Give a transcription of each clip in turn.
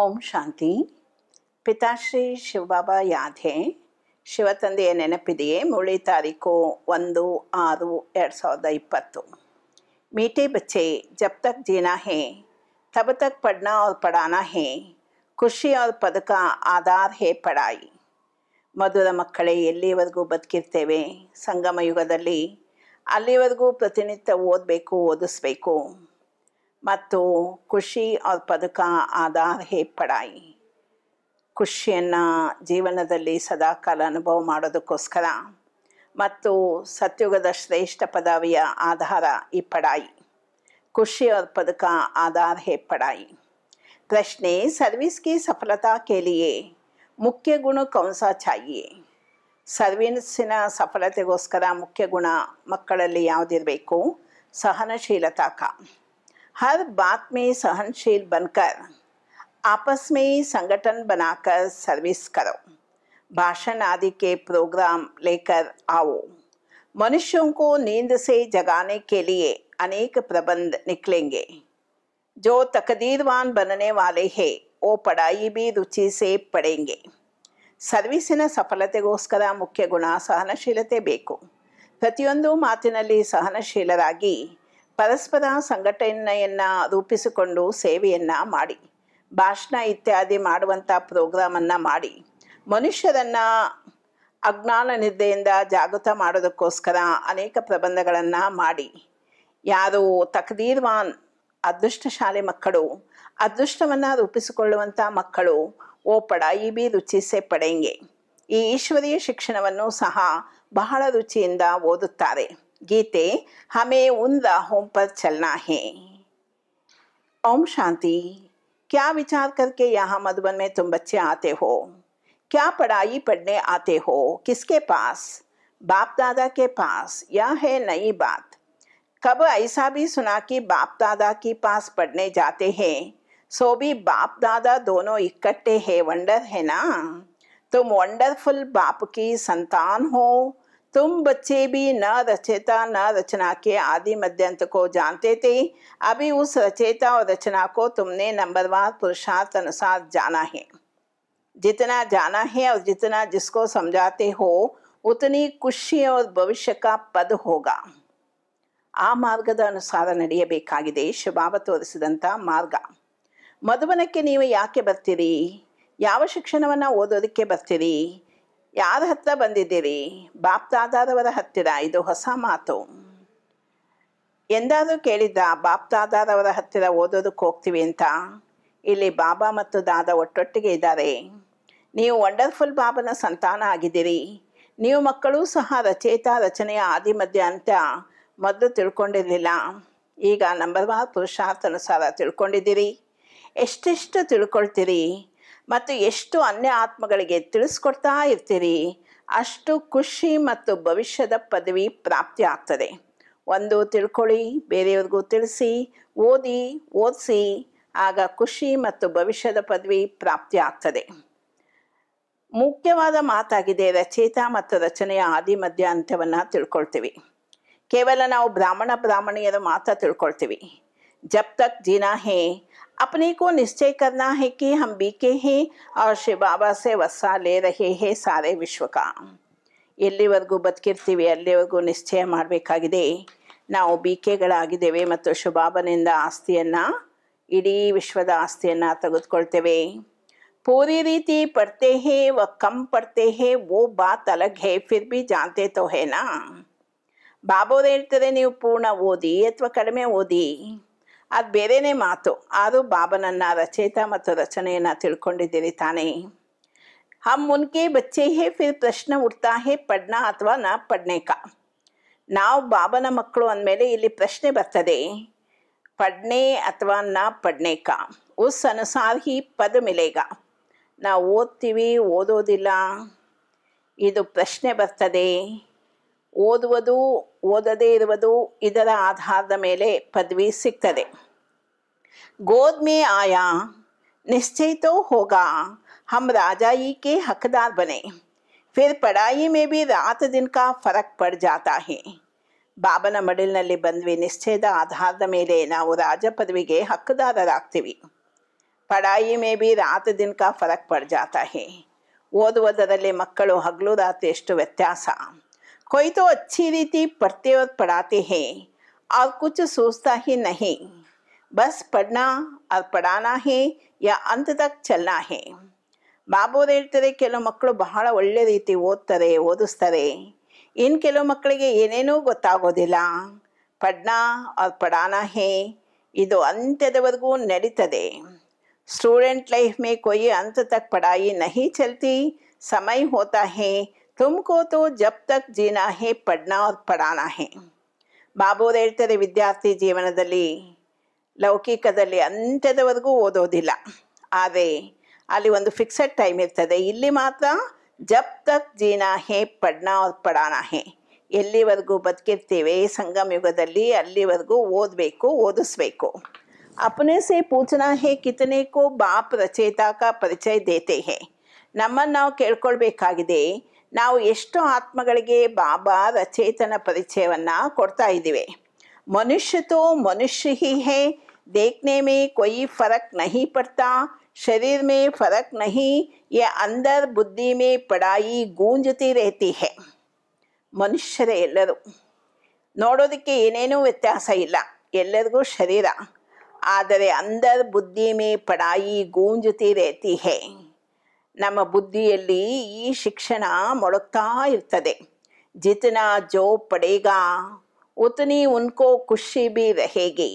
ಓಂ ಶಾಂತಿ ಪಿತಾಶ್ರೀ ಶಿವಬಾಬ ಯಾಧೆ ಶಿವತಂದೆಯ ನೆನಪಿದೆಯೇ ಮುಳಿ ತಾರೀಕು ಒಂದು ಆರು ಎರಡು ಸಾವಿರದ ಇಪ್ಪತ್ತು ಮೀಟೆ ಬಚ್ಚೆ ಜಬ್ ತಕ್ ಜೀನಾ ಹೇ ತಬ ತಕ್ ಪಡ್ನಾ ಅವ್ರ ಪಡಾನಾ ಹೇ ಖುಷಿ ಅವ್ರ ಪದಕ ಆಧಾರ್ ಹೇ ಪಡಾಯಿ ಮಧುರ ಮಕ್ಕಳೇ ಎಲ್ಲಿವರೆಗೂ ಬದುಕಿರ್ತೇವೆ ಸಂಗಮ ಯುಗದಲ್ಲಿ ಅಲ್ಲಿವರೆಗೂ ಪ್ರತಿನಿತ್ಯ ಓದಬೇಕು ಓದಿಸ್ಬೇಕು ಮತ್ತು ಖುಷಿ ಅವ್ರ ಪದಕ ಆಧಾರ್ ಹೇ ಪಡಾಯಿ ಖುಷಿಯನ್ನು ಜೀವನದಲ್ಲಿ ಸದಾಕಾಲ ಅನುಭವ ಮಾಡೋದಕ್ಕೋಸ್ಕರ ಮತ್ತು ಸತ್ಯುಗದ ಶ್ರೇಷ್ಠ ಪದವಿಯ ಆಧಾರ ಈ ಪಡಾಯಿ ಖುಷಿ ಅವ್ರ ಪದಕ ಆಧಾರ್ ಹೇ ಪಡಾಯಿ ಪ್ರಶ್ನೆ ಸರ್ವಿಸ್ಗೆ ಸಫಲತಾ ಕೇಳಿಯೇ ಮುಖ್ಯ ಗುಣ ಕೌನ್ಸ ಚಾಯಿಯೇ ಸರ್ವಿಸಿನ ಸಫಲತೆಗೋಸ್ಕರ ಮುಖ್ಯ ಗುಣ ಮಕ್ಕಳಲ್ಲಿ ಯಾವುದಿರಬೇಕು ಸಹನಶೀಲತಾ ಕಾ हर बात में सहनशील बनकर आपस में संगठन बनाकर सर्विस करो भाषण आदि के प्रोग्राम लेकर आओ मनुष्यों को नींद से जगाने के लिए अनेक प्रबंध निकलेंगे जो तकदीरवान बनने वाले हैं वो पढ़ाई भी रुचि से पढ़ेंगे ಸರ್ವಿಸಿನ ಸಫಲತೆಗೋಸ್ಕರ ಮುಖ್ಯ ಗುಣ ಸಹನಶೀಲತೆ ಬೇಕು ಪ್ರತಿಯೊಂದು ಮಾತಿನಲ್ಲಿ ಸಹನಶೀಲರಾಗಿ ಪರಸ್ಪರ ಸಂಘಟನೆಯನ್ನು ರೂಪಿಸಿಕೊಂಡು ಸೇವೆಯನ್ನು ಮಾಡಿ ಭಾಷಣ ಇತ್ಯಾದಿ ಮಾಡುವಂಥ ಪ್ರೋಗ್ರಾಮನ್ನು ಮಾಡಿ ಮನುಷ್ಯರನ್ನು ಅಜ್ಞಾನ ನಿದ್ದೆಯಿಂದ ಜಾಗೃತ ಮಾಡೋದಕ್ಕೋಸ್ಕರ ಅನೇಕ ಪ್ರಬಂಧಗಳನ್ನು ಮಾಡಿ ಯಾರು ತಕದೀರ್ವಾನ್ ಅದೃಷ್ಟಶಾಲೆ ಮಕ್ಕಳು ಅದೃಷ್ಟವನ್ನು ರೂಪಿಸಿಕೊಳ್ಳುವಂಥ ಮಕ್ಕಳು ಓ ಪಡಾಯಿ ಬಿ ರುಚಿ ಪಡೆಯಂಗೆ ಪಡೆಂಗೆ ಈ ಈಶ್ವರೀಯ ಶಿಕ್ಷಣವನ್ನು ಸಹ ಬಹಳ ರುಚಿಯಿಂದ ಓದುತ್ತಾರೆ गीते हमें उन राहों पर चलना है ओम शांति क्या विचार करके यहाँ मधुबन में तुम बच्चे आते हो क्या पढ़ाई पढ़ने आते हो किसके पास बाप दादा के पास यह है नई बात कब ऐसा भी सुना कि बाप दादा के पास पढ़ने जाते हैं सो भी बाप दादा दोनों इकट्ठे हैं वंडर है ना तुम वंडरफुल बाप की संतान हो तुम बच्चे भी न रचेता न रचना के आदि मध्यंत को जानते थे अभी उस रचेता और रचना को तुमने नंबरवार पुरुषार्थ अनुसार जाना है जितना जाना है और जितना जिसको समझाते हो उतनी खुशी और भविष्य का पद होगा ಆ ಮಾರ್ಗದ ಅನುಸಾರ ನಡೆಯಬೇಕಾಗಿದೆ ಶುಭಾವ ತೋರಿಸಿದಂಥ ಮಾರ್ಗ ಮಧುವನಕ್ಕೆ ನೀವು ಯಾಕೆ ಬರ್ತೀರಿ ಯಾವ ಶಿಕ್ಷಣವನ್ನು ಓದೋದಕ್ಕೆ ಬರ್ತೀರಿ ಯಾರ ಹತ್ತಿರ ಬಂದಿದ್ದೀರಿ ಬಾಪ್ತಾದಾರವರ ಹತ್ತಿರ ಇದು ಹೊಸ ಮಾತು ಎಂದಾದರೂ ಕೇಳಿದ್ದ ಬಾಪ್ತಾದಾರವರ ಹತ್ತಿರ ಓದೋದಕ್ಕೆ ಹೋಗ್ತೀವಿ ಅಂತ ಇಲ್ಲಿ ಬಾಬಾ ಮತ್ತು ದಾದ ಒಟ್ಟೊಟ್ಟಿಗೆ ಇದ್ದಾರೆ ನೀವು ವಂಡರ್ಫುಲ್ ಬಾಬನ ಸಂತಾನ ಆಗಿದ್ದೀರಿ ನೀವು ಮಕ್ಕಳೂ ಸಹ ರಚಯಿತ ರಚನೆಯ ಆದಿ ಮಧ್ಯ ಅಂತ ಮೊದಲು ತಿಳ್ಕೊಂಡಿರಲಿಲ್ಲ ಈಗ ನಂಬರ್ ಒನ್ ಅನುಸಾರ ತಿಳ್ಕೊಂಡಿದ್ದೀರಿ ಎಷ್ಟೆಷ್ಟು ತಿಳ್ಕೊಳ್ತೀರಿ ಮತ್ತು ಎಷ್ಟು ಅನ್ಯ ಆತ್ಮಗಳಿಗೆ ತಿಳಿಸ್ಕೊಡ್ತಾ ಇರ್ತೀರಿ ಅಷ್ಟು ಖುಷಿ ಮತ್ತು ಭವಿಷ್ಯದ ಪದವಿ ಪ್ರಾಪ್ತಿ ಆಗ್ತದೆ ಒಂದು ತಿಳ್ಕೊಳ್ಳಿ ಬೇರೆಯವ್ರಿಗೂ ತಿಳಿಸಿ ಓದಿ ಓದಿಸಿ ಆಗ ಖುಷಿ ಮತ್ತು ಭವಿಷ್ಯದ ಪದವಿ ಪ್ರಾಪ್ತಿ ಆಗ್ತದೆ ಮುಖ್ಯವಾದ ಮಾತಾಗಿದೆ ರಚಯಿತ ಮತ್ತು ರಚನೆಯ ಆದಿ ಮಧ್ಯ ಅಂತ್ಯವನ್ನು ತಿಳ್ಕೊಳ್ತೀವಿ ಕೇವಲ ನಾವು ಬ್ರಾಹ್ಮಣ ಬ್ರಾಹ್ಮಣಿಯರ ಮಾತ್ರ ತಿಳ್ಕೊಳ್ತೀವಿ ಜಬ್ ತಕ್ ಹೇ अपने को निश्चय करना है कि हम बीके हैं और ಬಾಬಾ ಸೆ ವಸ್ಸ ಲೇ ರಹೆ ಹೇ ಸಾರೆ ವಿಶ್ವಕ ಎಲ್ಲಿವರೆಗೂ ಬದುಕಿರ್ತೀವಿ ಅಲ್ಲಿವರೆಗೂ ನಿಶ್ಚಯ ಮಾಡಬೇಕಾಗಿದೆ ನಾವು ಬೀಕೆಗಳಾಗಿದ್ದೇವೆ ಮತ್ತು ಶುಭಾಬನಿಂದ ಆಸ್ತಿಯನ್ನು ಇಡೀ ವಿಶ್ವದ ಆಸ್ತಿಯನ್ನು ತೆಗೆದುಕೊಳ್ತೇವೆ ಪೂರಿ ರೀತಿ ಪಡ್ತೆ ಹೇ ವ ಕಮ್ ಪಡ್ತೆ ಹೇ ವೋ ಬಾತ್ ಅಲಗ್ ಹೇ ಫಿರ್ ಬಿ ಜಾನ್ತೆ ತೋ ಹೇನಾ ಬಾಬೋರು ಹೇಳ್ತಾರೆ ನೀವು ಪೂರ್ಣ ಓದಿ ಅಥವಾ ಕಡಿಮೆ ಓದಿ ಅದು ಬೇರೆಯೇ ಮಾತು ಆದರೂ ಬಾಬನನ್ನ ರಚಯಿತ ಮತ್ತು ರಚನೆಯನ್ನು ತಿಳ್ಕೊಂಡಿದ್ದೀರಿ ತಾನೇ ಹಮ್ ಮುನ್ಕೆ ಬಚ್ಚೆ ಹೇ ಫಿರ್ ಪ್ರಶ್ನೆ ಉಡ್ತಾ ಹೇ ಪಡ್ನಾ ಅಥವಾ ನಾ ಪಡ್ನೇಕ ನಾವು ಬಾಬನ ಮಕ್ಕಳು ಅಂದಮೇಲೆ ಇಲ್ಲಿ ಪ್ರಶ್ನೆ ಬರ್ತದೆ ಪಡ್ನೆ ಅಥವಾ ನಾ ಪಡ್ನೇಕ ಉಸ್ ಅನುಸಾರ ಹಿ ಪದ ಮಿಲೇಗ ನಾವು ಓದ್ತೀವಿ ಓದೋದಿಲ್ಲ ಇದು ಪ್ರಶ್ನೆ ಬರ್ತದೆ ಓದುವುದು ಓದದೇ ಇರುವುದು ಇದರ ಆಧಾರದ ಮೇಲೆ ಪದವಿ ಸಿಗ್ತದೆ गोद में आया निश्चय तो होगा हम राजा ही के हकदार बने फिर पढ़ाई में भी रात दिन का फर्क पड़ जाता है बाबाना मडिलನಲ್ಲಿ ಬಂದ್ವಿ ನಿಶ್ಚೇದ ಆಧಾರ್ದ ಮೇಲೆ ನಾವು ರಾಜ ಪದವಿಗೆ ಹಕ್ಕದಾದರಾಗ್ತಿವಿ ಪಡಾಯಿ ಮೇಬಿ ರಾತ್ ದಿನ್ ಕಾ ಫರಕ್ ಪಡ್ ಜಾತಾ ಹೈ ಕೋಯಿ ತೋ ಅಚ್ಚಿ ರೀತಿ ಪರ್ತಿವದ್ ಪಡಾತೆ ಹೈ ಔ ಕуч ಸೊಸತಾ ಹಿ ನಹೀ ಬಸ್ ಪಡನಾ और ಪಡಾನಾ ಯಾ ಅಂತ್ ತಕ್ ಚಲನಾಹೇ ಹೇ ಬಾಬೋದು ಹೇಳ್ತಾರೆ ಕೆಲವು ಮಕ್ಕಳು ಬಹಳ ಒಳ್ಳೆ ರೀತಿ ಓದ್ತಾರೆ ಓದಿಸ್ತಾರೆ ಇನ್ನು ಕೆಲವು ಮಕ್ಕಳಿಗೆ ಏನೇನೂ ಗೊತ್ತಾಗೋದಿಲ್ಲ ಪಡ್ನಾ ಅವ್ರ ಪಡಾನಾಹೇ ಹೇ ಇದು ಅಂತ್ಯದವರೆಗೂ ನಡೀತದೆ ಸ್ಟೂಡೆಂಟ್ ಲೈಫ್ ಮೇ ಅಂತ ಅಂತ್ ತಕ್ ಪಡಾಯಿ ನಹಿ ಚಲ್ತಿ ಸಮಯ ಹೋತಾ ಹೇ ತುಮಕೋ ತೋ ತಕ್ ಜೀನಾ ಹೇ ಪಡ್ನಾ ಅವ್ರ ಪಡಾನಾ ಹೇ ಬಾಬೋದು ಹೇಳ್ತಾರೆ ವಿದ್ಯಾರ್ಥಿ ಜೀವನದಲ್ಲಿ ಲೌಕಿಕದಲ್ಲಿ ಅಂತ್ಯದವರೆಗೂ ಓದೋದಿಲ್ಲ ಆದರೆ ಅಲ್ಲಿ ಒಂದು ಫಿಕ್ಸೆಡ್ ಟೈಮ್ ಇರ್ತದೆ ಇಲ್ಲಿ ಮಾತ್ರ ಜಪ್ ತಕ್ ಜೀನಾ ಹೇ ಪಡ್ನಾ ಪಡಾನ ಹೇ ಎಲ್ಲಿವರೆಗೂ ಬದುಕಿರ್ತೀವಿ ಸಂಗಮ ಯುಗದಲ್ಲಿ ಅಲ್ಲಿವರೆಗೂ ಓದಬೇಕು ಓದಿಸ್ಬೇಕು ಅಪನೆ ಸೇ ಪೂಚನಾ ಹೇ ಕಿತನೇಕೋ ಕೋ ಬಾಪ್ ರಚಯಿತಾಕ ಪರಿಚಯ ದೇತೆ ಹೇ ನಮ್ಮನ್ನು ನಾವು ಕೇಳ್ಕೊಳ್ಬೇಕಾಗಿದೆ ನಾವು ಎಷ್ಟು ಆತ್ಮಗಳಿಗೆ ಬಾಬಾ ರಚೇತನ ಪರಿಚಯವನ್ನು ಕೊಡ್ತಾ ಇದ್ದೀವಿ मनुष्य तो मनुष्य ही है देखने में कोई फर्क नहीं पड़ता शरीर में फर्क नहीं ये अंदर बुद्धि में पढ़ाई गूंजती रहती है ಮನುಷ್ಯರೇ ಎಲ್ಲರೂ ನೋಡೋದಕ್ಕೆ ಏನೇನೂ ವ್ಯತ್ಯಾಸ ಇಲ್ಲ ಎಲ್ಲರಿಗೂ ಶರೀರ ಆದರೆ ಅಂದರ್ ಬುದ್ಧಿ ಮೇ ಪಡಾಯಿ ಗೂಂಜುತಿ ರೇತಿ ಹೇ ನಮ್ಮ ಬುದ್ಧಿಯಲ್ಲಿ ಈ ಶಿಕ್ಷಣ ಮೊಳಗ್ತಾ ಇರ್ತದೆ ಜಿತನಾ ಜೋ ಪಡೇಗಾ ಉತನಿ ಉನ್ಕೋ ಖುಷಿ ಬಿ ರಹೇಗಿ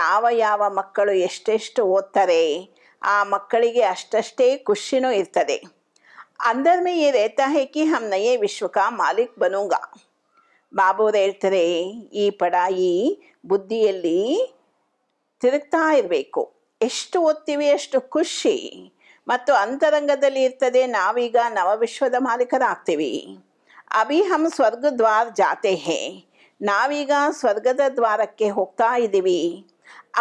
ಯಾವ ಯಾವ ಮಕ್ಕಳು ಎಷ್ಟೆಷ್ಟು ಓದ್ತಾರೆ ಆ ಮಕ್ಕಳಿಗೆ ಅಷ್ಟಷ್ಟೇ ಖುಷಿನೂ ಇರ್ತದೆ ಅಂದರ್ ಮೇ ಈ ರೇತಾ ಹೇ ಹಮ್ ನಯೇ ವಿಶ್ವಕ ಮಾಲೀಕ್ ಬನೂಗ ಬಾಬೂರು ಹೇಳ್ತಾರೆ ಈ ಪಡಾಯಿ ಬುದ್ಧಿಯಲ್ಲಿ ತಿರುಗ್ತಾ ಇರಬೇಕು ಎಷ್ಟು ಓದ್ತೀವಿ ಅಷ್ಟು ಖುಷಿ ಮತ್ತು ಅಂತರಂಗದಲ್ಲಿ ಇರ್ತದೆ ನಾವೀಗ ನವ ವಿಶ್ವದ ಮಾಲೀಕರಾಗ್ತೀವಿ ಅಭಿ ಹಮ್ ಸ್ವರ್ಗದ್ವಾರ್ ಜಾತೆ ಹೇ ನಾವೀಗ ಸ್ವರ್ಗದ ದ್ವಾರಕ್ಕೆ ಹೋಗ್ತಾ ಇದ್ದೀವಿ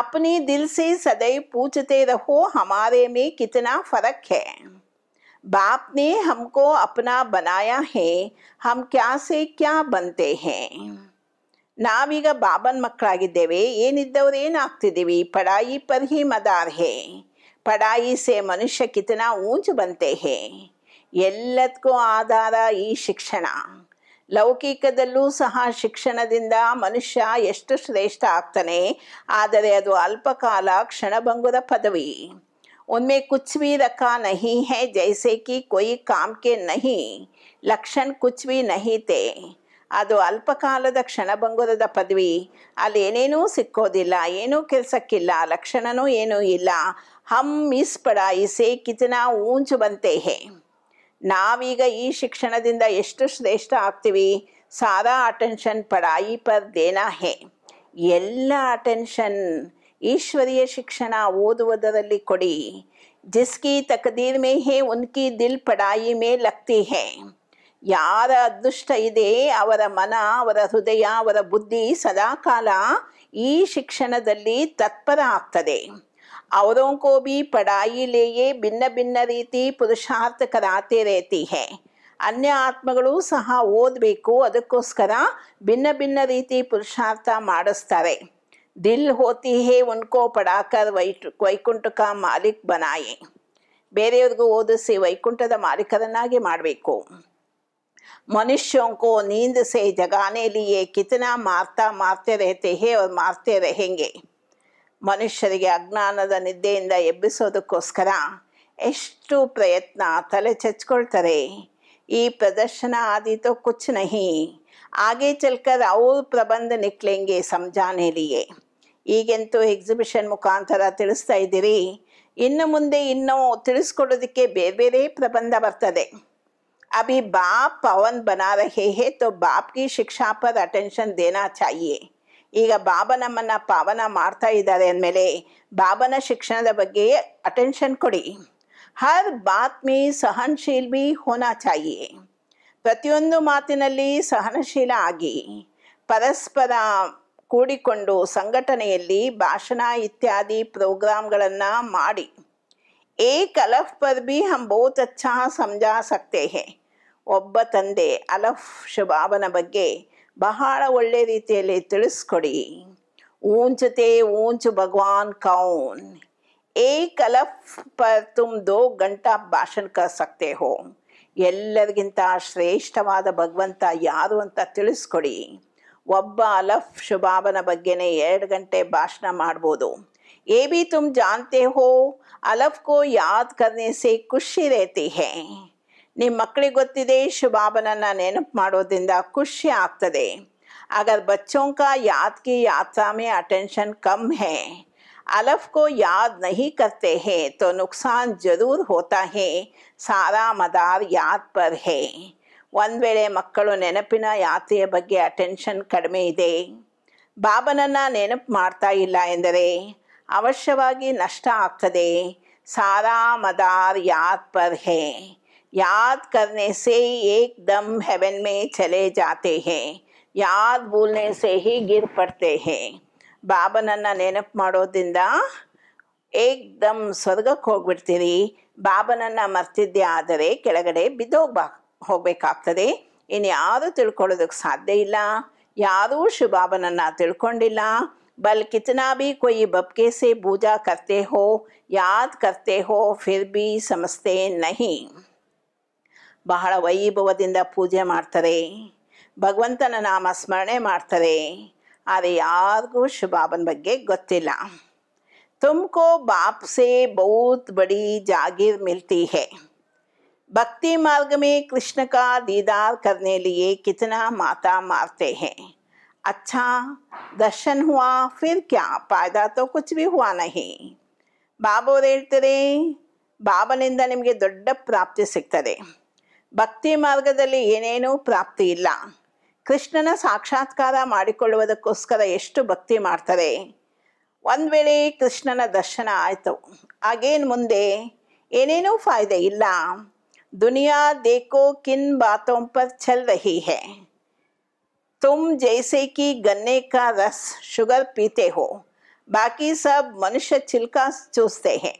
ಅಪ್ನಿ ದಿಲ್ ಸೇ ಸದೈ ರಹೋ ರಹೋ ಹಮಾರೆ ಮೇ कितना फ़र्क है ಬಾಪ್ ने हमको अपना बनाया है हम क्या से ನಾವೀಗ ಬಾಬನ್ ಮಕ್ಕಳಾಗಿದ್ದೇವೆ ಏನಿದ್ದವರು ಏನಾಗ್ತಿದ್ದೀವಿ ಪಡಾಯಿ ಪರ್ ಮದಾರ್ ಹೇ ಪಡಾಯಿ ಸೆ ಮನುಷ್ಯ ಕಿತನ ಊಂಚು ಬಂತೆ ಹೇ ಎಲ್ಲದಕ್ಕೂ ಆಧಾರ ಈ ಶಿಕ್ಷಣ ಲೌಕಿಕದಲ್ಲೂ ಸಹ ಶಿಕ್ಷಣದಿಂದ ಮನುಷ್ಯ ಎಷ್ಟು ಶ್ರೇಷ್ಠ ಆಗ್ತಾನೆ ಆದರೆ ಅದು ಅಲ್ಪಕಾಲ ಕ್ಷಣಭಂಗುರ ಪದವಿ ಒಮ್ಮೆ ಕುಚ್ವಿ ರಕ್ಕ ನಹಿ ಹೇ ಜೈಸೆ ಕಿ कि ಕಾಮ್ಕೆ ನಹಿ ಲಕ್ಷಣ್ ಕುಚ್ವಿ ನಹಿತೆ ಅದು ಅಲ್ಪಕಾಲದ ಕ್ಷಣಭಂಗುರದ ಪದವಿ ಅಲ್ಲಿ ಏನೇನೂ ಸಿಕ್ಕೋದಿಲ್ಲ ಏನೂ ಕೆಲಸಕ್ಕಿಲ್ಲ ಲಕ್ಷಣನೂ ಏನೂ ಇಲ್ಲ ಹಮ್ ಇಸ್ ಪಡಾಯಿಸೆ ಕಿತನಾ ಊಂಚು ಬಂತೆ ಹೇ ನಾವೀಗ ಈ ಶಿಕ್ಷಣದಿಂದ ಎಷ್ಟು ಶ್ರೇಷ್ಠ ಆಗ್ತೀವಿ ಸಾರಾ ಅಟೆನ್ಷನ್ ಪಡಾಯಿ ಪರ್ ದೇನಾ ಹೇ ಎಲ್ಲ ಅಟೆನ್ಷನ್ ಈಶ್ವರೀಯ ಶಿಕ್ಷಣ ಓದುವುದರಲ್ಲಿ ಕೊಡಿ ಜಿಸ್ಕಿ ತಕದೀರ್ ಮೇ ಹೇ ಉನ್ಕಿ ದಿಲ್ ಪಡಾಯಿ ಮೇ ಲಕ್ತಿ ಹೇ ಯಾರ ಅದೃಷ್ಟ ಇದೆ ಅವರ ಮನ ಅವರ ಹೃದಯ ಅವರ ಬುದ್ಧಿ ಸದಾಕಾಲ ಈ ಶಿಕ್ಷಣದಲ್ಲಿ ತತ್ಪರ ಆಗ್ತದೆ औरों को भी पढ़ाई ಭಿನ್ನ भिन्न भिन्न रीति पुरुषार्थ कराते रहती ಅನ್ಯ ಆತ್ಮಗಳು ಸಹ ಓದಬೇಕು ಅದಕ್ಕೋಸ್ಕರ ಭಿನ್ನ ಭಿನ್ನ ರೀತಿ ಪುರುಷಾರ್ಥ ಮಾಡಿಸ್ತಾರೆ ದಿಲ್ ಹೋತಿ ಹೇ ಉನ್ಕೋ ಪಡಾಕರ್ ವೈಟು ವೈಕುಂಠಕ ಮಾಲಿಕ್ ಬನಾಯಿ ಬೇರೆಯವ್ರಿಗೂ ಓದಿಸಿ ವೈಕುಂಠದ ಮಾಲೀಕರನ್ನಾಗಿ ಮಾಡಬೇಕು ಮನುಷ್ಯೋಂಕೋ ನೀಂದಸೆ ಜಗಾನೇಲಿಯೇ ಕಿತನಾ ಮಾರ್ತಾ ಮಾರ್ತೆ ರಹತೆ ಹೇ ಅವ್ರು ಮಾರ್ತೆ ರಹೆಂಗೆ ಮನುಷ್ಯರಿಗೆ ಅಜ್ಞಾನದ ನಿದ್ದೆಯಿಂದ ಎಬ್ಬಿಸೋದಕ್ಕೋಸ್ಕರ ಎಷ್ಟು ಪ್ರಯತ್ನ ತಲೆ ಚಚ್ಕೊಳ್ತಾರೆ ಈ ಪ್ರದರ್ಶನ ಆದಿತೋ ಕುಚ್ ನಹಿ ಹಾಗೆ ಚಲ್ಕರ್ ಅವ್ರ ಪ್ರಬಂಧ ನಿಕ್ಲೆಂಗೆ ಸಂಜಾನೇಲಿಯೇ ಈಗಂತೂ ಎಕ್ಸಿಬಿಷನ್ ಮುಖಾಂತರ ತಿಳಿಸ್ತಾ ಇದ್ದೀರಿ ಇನ್ನು ಮುಂದೆ ಇನ್ನೂ ತಿಳಿಸ್ಕೊಡೋದಕ್ಕೆ ಬೇರೆ ಬೇರೆ ಪ್ರಬಂಧ ಬರ್ತದೆ ಅಭಿ ಬಾಪ್ ಪವನ್ ಬನಾರಹೇ ಹೇ ತೋ ಬಾಪ್ ಕಿ ಶಿಕ್ಷಾ ಪರ್ ಅಟೆನ್ಷನ್ ದೇನಾ ಚಾಯಿಯೇ ಈಗ ಬಾಬಾ ನಮ್ಮನ್ನು ಪಾವನ ಮಾಡ್ತಾ ಇದ್ದಾರೆ ಅಂದಮೇಲೆ ಬಾಬನ ಶಿಕ್ಷಣದ ಬಗ್ಗೆ ಅಟೆನ್ಷನ್ ಕೊಡಿ ಹರ್ ಬಾತ್ ಮೀ ಸಹನಶೀಲ್ ಬಿ ಹೋನಾ ಚಾಯಿ ಪ್ರತಿಯೊಂದು ಮಾತಿನಲ್ಲಿ ಸಹನಶೀಲ ಆಗಿ ಪರಸ್ಪರ ಕೂಡಿಕೊಂಡು ಸಂಘಟನೆಯಲ್ಲಿ ಭಾಷಣ ಇತ್ಯಾದಿ ಪ್ರೋಗ್ರಾಮ್ಗಳನ್ನು ಮಾಡಿ ಏ ಕಲಫ್ ಪರ್ ಬಿ ಹಮ್ ಬಹುತ್ ಅಚ್ಚಾ ಸಮಜಾ ಸಕ್ತೇಹೆ ಒಬ್ಬ ತಂದೆ ಅಲಫ್ ಶುಭಾಬನ ಬಗ್ಗೆ ಬಹಳ ಒಳ್ಳೆ ರೀತಿಯಲ್ಲಿ ತಿಳಿಸ್ಕೊಡಿ ಊಂಚತೆ ಊಂಚು ಭಗವಾನ್ ಕೌನ್ ಏ ಅಲಫ್ ಪರ್ ತುಮ್ ದೋ ಗಂಟಾ ಭಾಷಣ ಕಸಕ್ತೇ ಹೋ ಎಲ್ಲರಿಗಿಂತ ಶ್ರೇಷ್ಠವಾದ ಭಗವಂತ ಯಾರು ಅಂತ ತಿಳಿಸ್ಕೊಡಿ ಒಬ್ಬ ಅಲಫ್ ಶುಭಾಬನ ಬಗ್ಗೆನೇ ಎರಡು ಗಂಟೆ ಭಾಷಣ ಮಾಡ್ಬೋದು ಏ ಬಿ ತುಮ್ ಜಾನ್ತೆ ಹೋ ಅಲಫ್ ಕೋ याद करने ಖುಷಿ ರೇತಿ रहती ನಿಮ್ಮ ಮಕ್ಕಳಿಗೆ ಗೊತ್ತಿದೆ ಶುಭಾಬನನ್ನು ನೆನಪು ಮಾಡೋದ್ರಿಂದ ಖುಷಿ ಆಗ್ತದೆ अगर बच्चों का ಯಾತ್ರಾಮೆ की ಕಮ್ में अटेंशन कम है अलफ को याद ನುಕ್ಸಾನ್ करते हैं ಹೇ नुकसान जरूर होता ಹೇ सारा ಒಂದು ವೇಳೆ ಮಕ್ಕಳು ನೆನಪಿನ ಯಾತ್ರೆಯ ಬಗ್ಗೆ ಅಟೆನ್ಷನ್ ಕಡಿಮೆ ಇದೆ ಬಾಬನನ್ನು ನೆನಪು ಮಾಡ್ತಾ ಇಲ್ಲ ಎಂದರೆ ಅವಶ್ಯವಾಗಿ ನಷ್ಟ ಆಗ್ತದೆ ಸಾರಾ ಮದಾರ್ ಯಾದ್ ಪರ್ ಹೇ याद करने से एकदम हेवन में चले जाते हैं ಯಾರು ಭೂಲ್ನೆ ಸೇಹಿ ಗಿರ್ ಪಡ್ತೆ ಹೇ ಬಾಬನನ್ನು ನೆನಪು ಮಾಡೋದ್ರಿಂದ ಏಕ್ದಮ್ ಸ್ವರ್ಗಕ್ಕೆ ಹೋಗ್ಬಿಡ್ತೀರಿ ಬಾಬನನ್ನು ಮರ್ತಿದ್ದೆ ಆದರೆ ಕೆಳಗಡೆ ಬಿದ್ದೋಗ್ಬಾ ಹೋಗಬೇಕಾಗ್ತದೆ ಇನ್ಯಾರೂ ತಿಳ್ಕೊಳ್ಳೋದಕ್ಕೆ ಸಾಧ್ಯ ಇಲ್ಲ ಯಾರೂ ಬಾಬನನ್ನು ತಿಳ್ಕೊಂಡಿಲ್ಲ ಬಲ್ ಕಿತನಾ ಬಿ ಕೊಯಿ ಬಬ್ಕೆ ಸೇ ಪೂಜಾ ಕರ್ತೆ ಹೋ ಯಾದ್ ಕರ್ತೆ ಹೋ ಫಿರ್ ಭಿ ಸಮಸ್ತೆ ನಹಿ ಬಹಳ ವೈಭವದಿಂದ ಪೂಜೆ ಮಾಡ್ತಾರೆ ಭಗವಂತನ ನಾಮ ಸ್ಮರಣೆ ಮಾಡ್ತಾರೆ ಆದರೆ ಯಾರಿಗೂ ಶುಭಾಬನ ಬಗ್ಗೆ ಗೊತ್ತಿಲ್ಲ ತುಮಕೋ बाप से बहुत बड़ी जागीर मिलती है भक्ति मार्ग में कृष्ण का दीदार करने लिए कितना माता मारते हैं अच्छा दर्शन हुआ फिर क्या फायदा तो कुछ भी हुआ नहीं ಬಾಬೋರು ಹೇಳ್ತಾರೆ ಬಾಬನಿಂದ ನಿಮಗೆ ದೊಡ್ಡ ಪ್ರಾಪ್ತಿ ಸಿಗ್ತದೆ ಭಕ್ತಿ ಮಾರ್ಗದಲ್ಲಿ ಏನೇನೂ ಪ್ರಾಪ್ತಿ ಇಲ್ಲ ಕೃಷ್ಣನ ಸಾಕ್ಷಾತ್ಕಾರ ಮಾಡಿಕೊಳ್ಳುವುದಕ್ಕೋಸ್ಕರ ಎಷ್ಟು ಭಕ್ತಿ ಮಾಡ್ತಾರೆ ಒಂದು ವೇಳೆ ಕೃಷ್ಣನ ದರ್ಶನ ಆಯಿತು ಆಗೇನು ಮುಂದೆ ಏನೇನೂ ಫಾಯ್ದೆ ಇಲ್ಲ ದುನಿಯಾ ದೇಕೋ ಕಿನ್ ಬಾತೋಂ ಪರ್ ಚಲ್ ರಹಿ ಹೇ ತುಮ್ ಜೈಸೆ ಕಿ ಗನ್ನೆ ಕಾ ರಸ್ ಶುಗರ್ ಪೀತೆ ಹೋ ಬಾಕಿ ಸಬ್ ಮನುಷ್ಯ ಚಿಲ್ಕಾ ಚೂಸ್ತೆ ಹೇ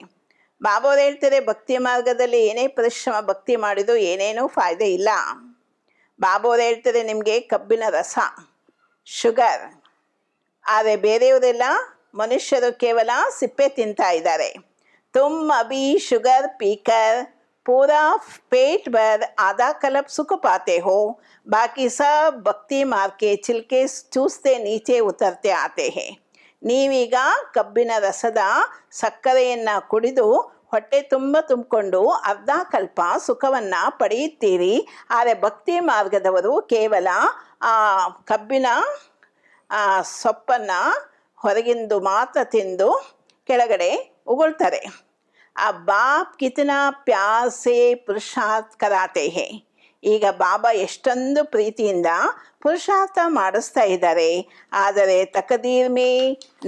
ಬಾಬೋದು ಹೇಳ್ತಾರೆ ಭಕ್ತಿ ಮಾರ್ಗದಲ್ಲಿ ಏನೇ ಪರಿಶ್ರಮ ಭಕ್ತಿ ಮಾಡಿದ್ರು ಏನೇನೂ ಫಾಯ್ದೆ ಇಲ್ಲ ಬಾಬೋದು ಹೇಳ್ತಾರೆ ನಿಮಗೆ ಕಬ್ಬಿನ ರಸ ಶುಗರ್ ಆದರೆ ಬೇರೆಯವರೆಲ್ಲ ಮನುಷ್ಯರು ಕೇವಲ ಸಿಪ್ಪೆ ತಿಂತಾ ಇದ್ದಾರೆ ತುಮ್ ಅಭಿ ಶುಗರ್ ಪೀಕರ್ ಪೂರಾ ಪೇಟ್ ಬರ್ ಆದ ಕಲಪ್ ಸುಖ ಪಾತೆ ಹೋ ಬಾಕಿ ಸಬ್ ಭಕ್ತಿ ಮಾರ್ಕೆ ಚಿಲ್ಕೆ ಚೂಸ್ತೆ ನೀಚೆ ಉತರ್ತೆ ಆತೆ ಹೇ ನೀವೀಗ ಕಬ್ಬಿನ ರಸದ ಸಕ್ಕರೆಯನ್ನು ಕುಡಿದು ಹೊಟ್ಟೆ ತುಂಬ ತುಂಬಿಕೊಂಡು ಅರ್ಧ ಕಲ್ಪ ಸುಖವನ್ನು ಪಡೆಯುತ್ತೀರಿ ಆದರೆ ಭಕ್ತಿ ಮಾರ್ಗದವರು ಕೇವಲ ಆ ಕಬ್ಬಿನ ಸೊಪ್ಪನ್ನು ಹೊರಗಿಂದು ಮಾತ್ರ ತಿಂದು ಕೆಳಗಡೆ ಉಗುಳ್ತಾರೆ ಆ ಬಾಪ್ ಕಿತನ ಪ್ಯಾಸೆ ಪುರುಷಾತ್ ಕರಾತೆ ಈಗ ಬಾಬಾ ಎಷ್ಟೊಂದು ಪ್ರೀತಿಯಿಂದ ಪುರುಷಾರ್ಥ ಮಾಡಿಸ್ತಾ ಇದ್ದಾರೆ ಆದರೆ ತಕದೀರ್ಮೆ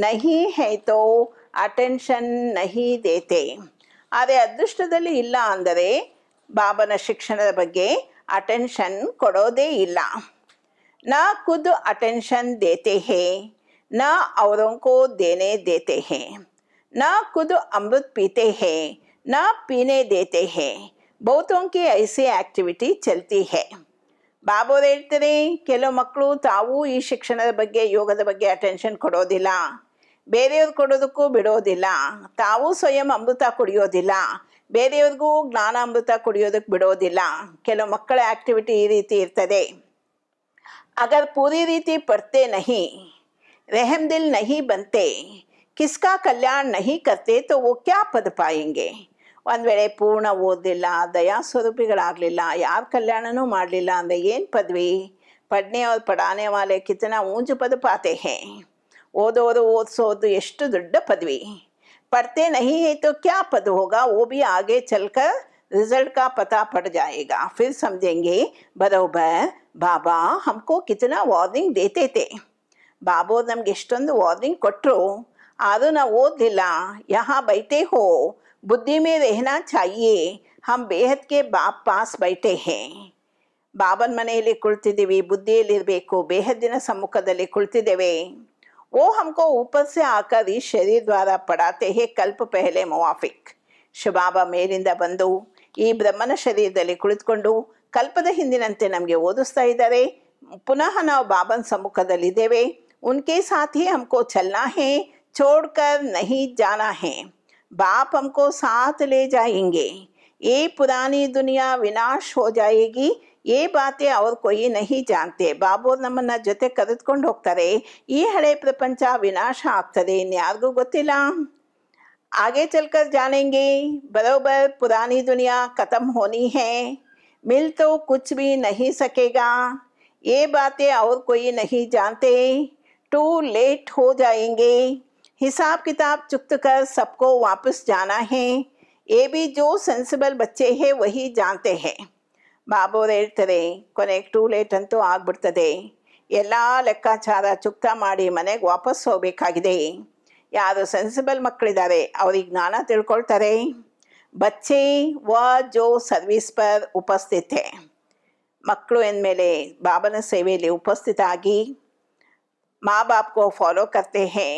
ನಹಿ ಹೇತೋ ಅಟೆನ್ಷನ್ ನಹಿ ದೇತೆ ಆದರೆ ಅದೃಷ್ಟದಲ್ಲಿ ಇಲ್ಲ ಅಂದರೆ ಬಾಬನ ಶಿಕ್ಷಣದ ಬಗ್ಗೆ ಅಟೆನ್ಷನ್ ಕೊಡೋದೇ ಇಲ್ಲ ನ ಖುದ್ ಅಟೆನ್ಷನ್ ದೇತೆ ಹೇ ನ ಅವರೊಂಕೋ ದೇನೆ ದೇತೆ ಹೇ ನ ಖುದ್ ಅಮೃತ್ ಪೀತೆ ಹೇ ನ ಪೀನೆ ದೇತೆ ಹೇ ಬಹುತೋಂ ಐಸಿ ಆಕ್ಟಿವಿಟಿ ಚಲತಿ ಹೇ ಬಾಬೋದು ಹೇಳ್ತಾರೆ ಕೆಲವು ಮಕ್ಕಳು ತಾವೂ ಈ ಶಿಕ್ಷಣದ ಬಗ್ಗೆ ಯೋಗದ ಬಗ್ಗೆ ಅಟೆನ್ಷನ್ ಕೊಡೋದಿಲ್ಲ ಬೇರೆಯವ್ರು ಕೊಡೋದಕ್ಕೂ ಬಿಡೋದಿಲ್ಲ ತಾವೂ ಸ್ವಯಂ ಅಮೃತ ಕುಡಿಯೋದಿಲ್ಲ ಬೇರೆಯವ್ರಿಗೂ ಜ್ಞಾನ ಅಮೃತ ಕುಡಿಯೋದಕ್ಕೆ ಬಿಡೋದಿಲ್ಲ ಕೆಲವು ಮಕ್ಕಳ ಆಕ್ಟಿವಿಟಿ ಈ ರೀತಿ ಇರ್ತದೆ ಅಗರ್ ಪೂರಿ ರೀತಿ ಪರ್ತೆ ನಹಿ ರೆಹಮ್ ದಿಲ್ ನಹಿ ಬಂತೆ ಕಿಸ್ಕಾ ಕಲ್ಯಾಣ ನಹಿ ಕರ್ತೆ ತೋ ವೋ ಕ್ಯಾ ಪದ ಪಾಯಂಗೆ ಒಂದು ವೇಳೆ ಪೂರ್ಣ ಓದಲಿಲ್ಲ ಸ್ವರೂಪಿಗಳಾಗಲಿಲ್ಲ ಯಾರ ಕಲ್ಯಾಣನೂ ಮಾಡಲಿಲ್ಲ ಅಂದರೆ ಏನು ಪದವಿ ಪಡ್ನೆ ಅವ್ರ ಪಡಾನೆ ವಾಲೆ ಕಿತನ ಊಂಜು ಪದ ಪಾತೇಹೆ ಓದೋರು ಓದಿಸೋದು ಎಷ್ಟು ದೊಡ್ಡ ಪದವಿ ಪಡ್ತೆ ನಹಿ तो ಕ್ಯಾ ಪದ ಹೋಗಾ ಓ ಬಿ ಆಗೆ ಚಲ್ಕರ್ रिजल्ट का पता पड़ जाएगा फिर समझेंगे बरोबर ಬಾಬಾ ಹಮಕೋ ಕಿತನ ವಾರ್ನಿಂಗ್ ದೇತೈತೆ ಬಾಬೋ ನಮ್ಗೆ ಎಷ್ಟೊಂದು ವಾರ್ನಿಂಗ್ ಕೊಟ್ಟರು ಆದರೂ ನಾ ಓದಲಿಲ್ಲ ಯಹ ಬೈತೆ ಹೋ बुद्धि में रहना चाहिए हम ಬೇಹದ್ ಕೆ ಪಾಸ್ ಬೈಟೆ ಹೇ ಬಾಬನ್ ಮನೆಯಲ್ಲಿ ಕುಳಿತಿದ್ದೀವಿ ಬುದ್ಧಿಯಲ್ಲಿರಬೇಕು ಬೇಹದ್ದಿನ ಸಮ್ಮುಖದಲ್ಲಿ ಕುಳಿತಿದ್ದೇವೆ ಓ हमको ऊपर से आकर इस शरीर द्वारा पढ़ाते हैं कल्प पहले ಶುಭಾಬ ಮೇಲಿಂದ ಬಂದು ಈ ಬ್ರಹ್ಮನ ಶರೀರದಲ್ಲಿ ಕುಳಿತುಕೊಂಡು ಕಲ್ಪದ ಹಿಂದಿನಂತೆ ನಮಗೆ ಓದಿಸ್ತಾ ಇದ್ದಾರೆ ಪುನಃ ನಾವು ಬಾಬನ್ ಸಮ್ಮುಖದಲ್ಲಿದ್ದೇವೆ ಉನ್ಕೆ ಸಾಥಿ ಹಮ್ಕೋ ಚಲ್ನಾ ಹೇ ಚೋಡ್ಕರ್ ನಹಿ ಜಾನಾ ಹೇ बाप हमको साथ ले जाएंगे ये पुरानी दुनिया विनाश हो जाएगी ये बातें और कोई नहीं जानते बाबू नम जो कौतर यह हड़े प्रपंच विनाश आते ಆಗ್ತದೆ ಇನ್ಯಾರಿಗೂ आगे चलकर जानेंगे बरोबर पुरानी दुनिया खत्म होनी है मिल तो कुछ भी नहीं सकेगा ये बातें और कोई नहीं जानते टू लेट हो जाएंगे हिसाब किताब चुक्त कर सबको वापस जाना है ये भी जो सेंसिबल बच्चे हैं वही जानते हैं ಬಾಬೋರು ಹೇಳ್ತಾರೆ ಕೊನೆಗೆ ಟೂ ಲೇಟ್ ಅಂತೂ ಆಗ್ಬಿಡ್ತದೆ ಎಲ್ಲ ಲೆಕ್ಕಾಚಾರ ಚುಕ್ತ ಮಾಡಿ ಮನೆಗೆ ವಾಪಸ್ ಹೋಗಬೇಕಾಗಿದೆ ಯಾರು ಸೆನ್ಸಿಬಲ್ ಮಕ್ಕಳಿದ್ದಾರೆ ಅವ್ರಿಗೆ ಜ್ಞಾನ ತಿಳ್ಕೊಳ್ತಾರೆ ಬಚ್ಚೆ ವ ಜೋ ಸರ್ವಿಸ್ ಪರ್ ಉಪಸ್ಥಿತೆ ಮಕ್ಕಳು ಎಂದಮೇಲೆ ಬಾಬನ ಸೇವೆಯಲ್ಲಿ ಉಪಸ್ಥಿತ ಆಗಿ ಮಾ ಬಾಪ್ಕೋ ಫಾಲೋ ಕರ್ತೆ ಹೇ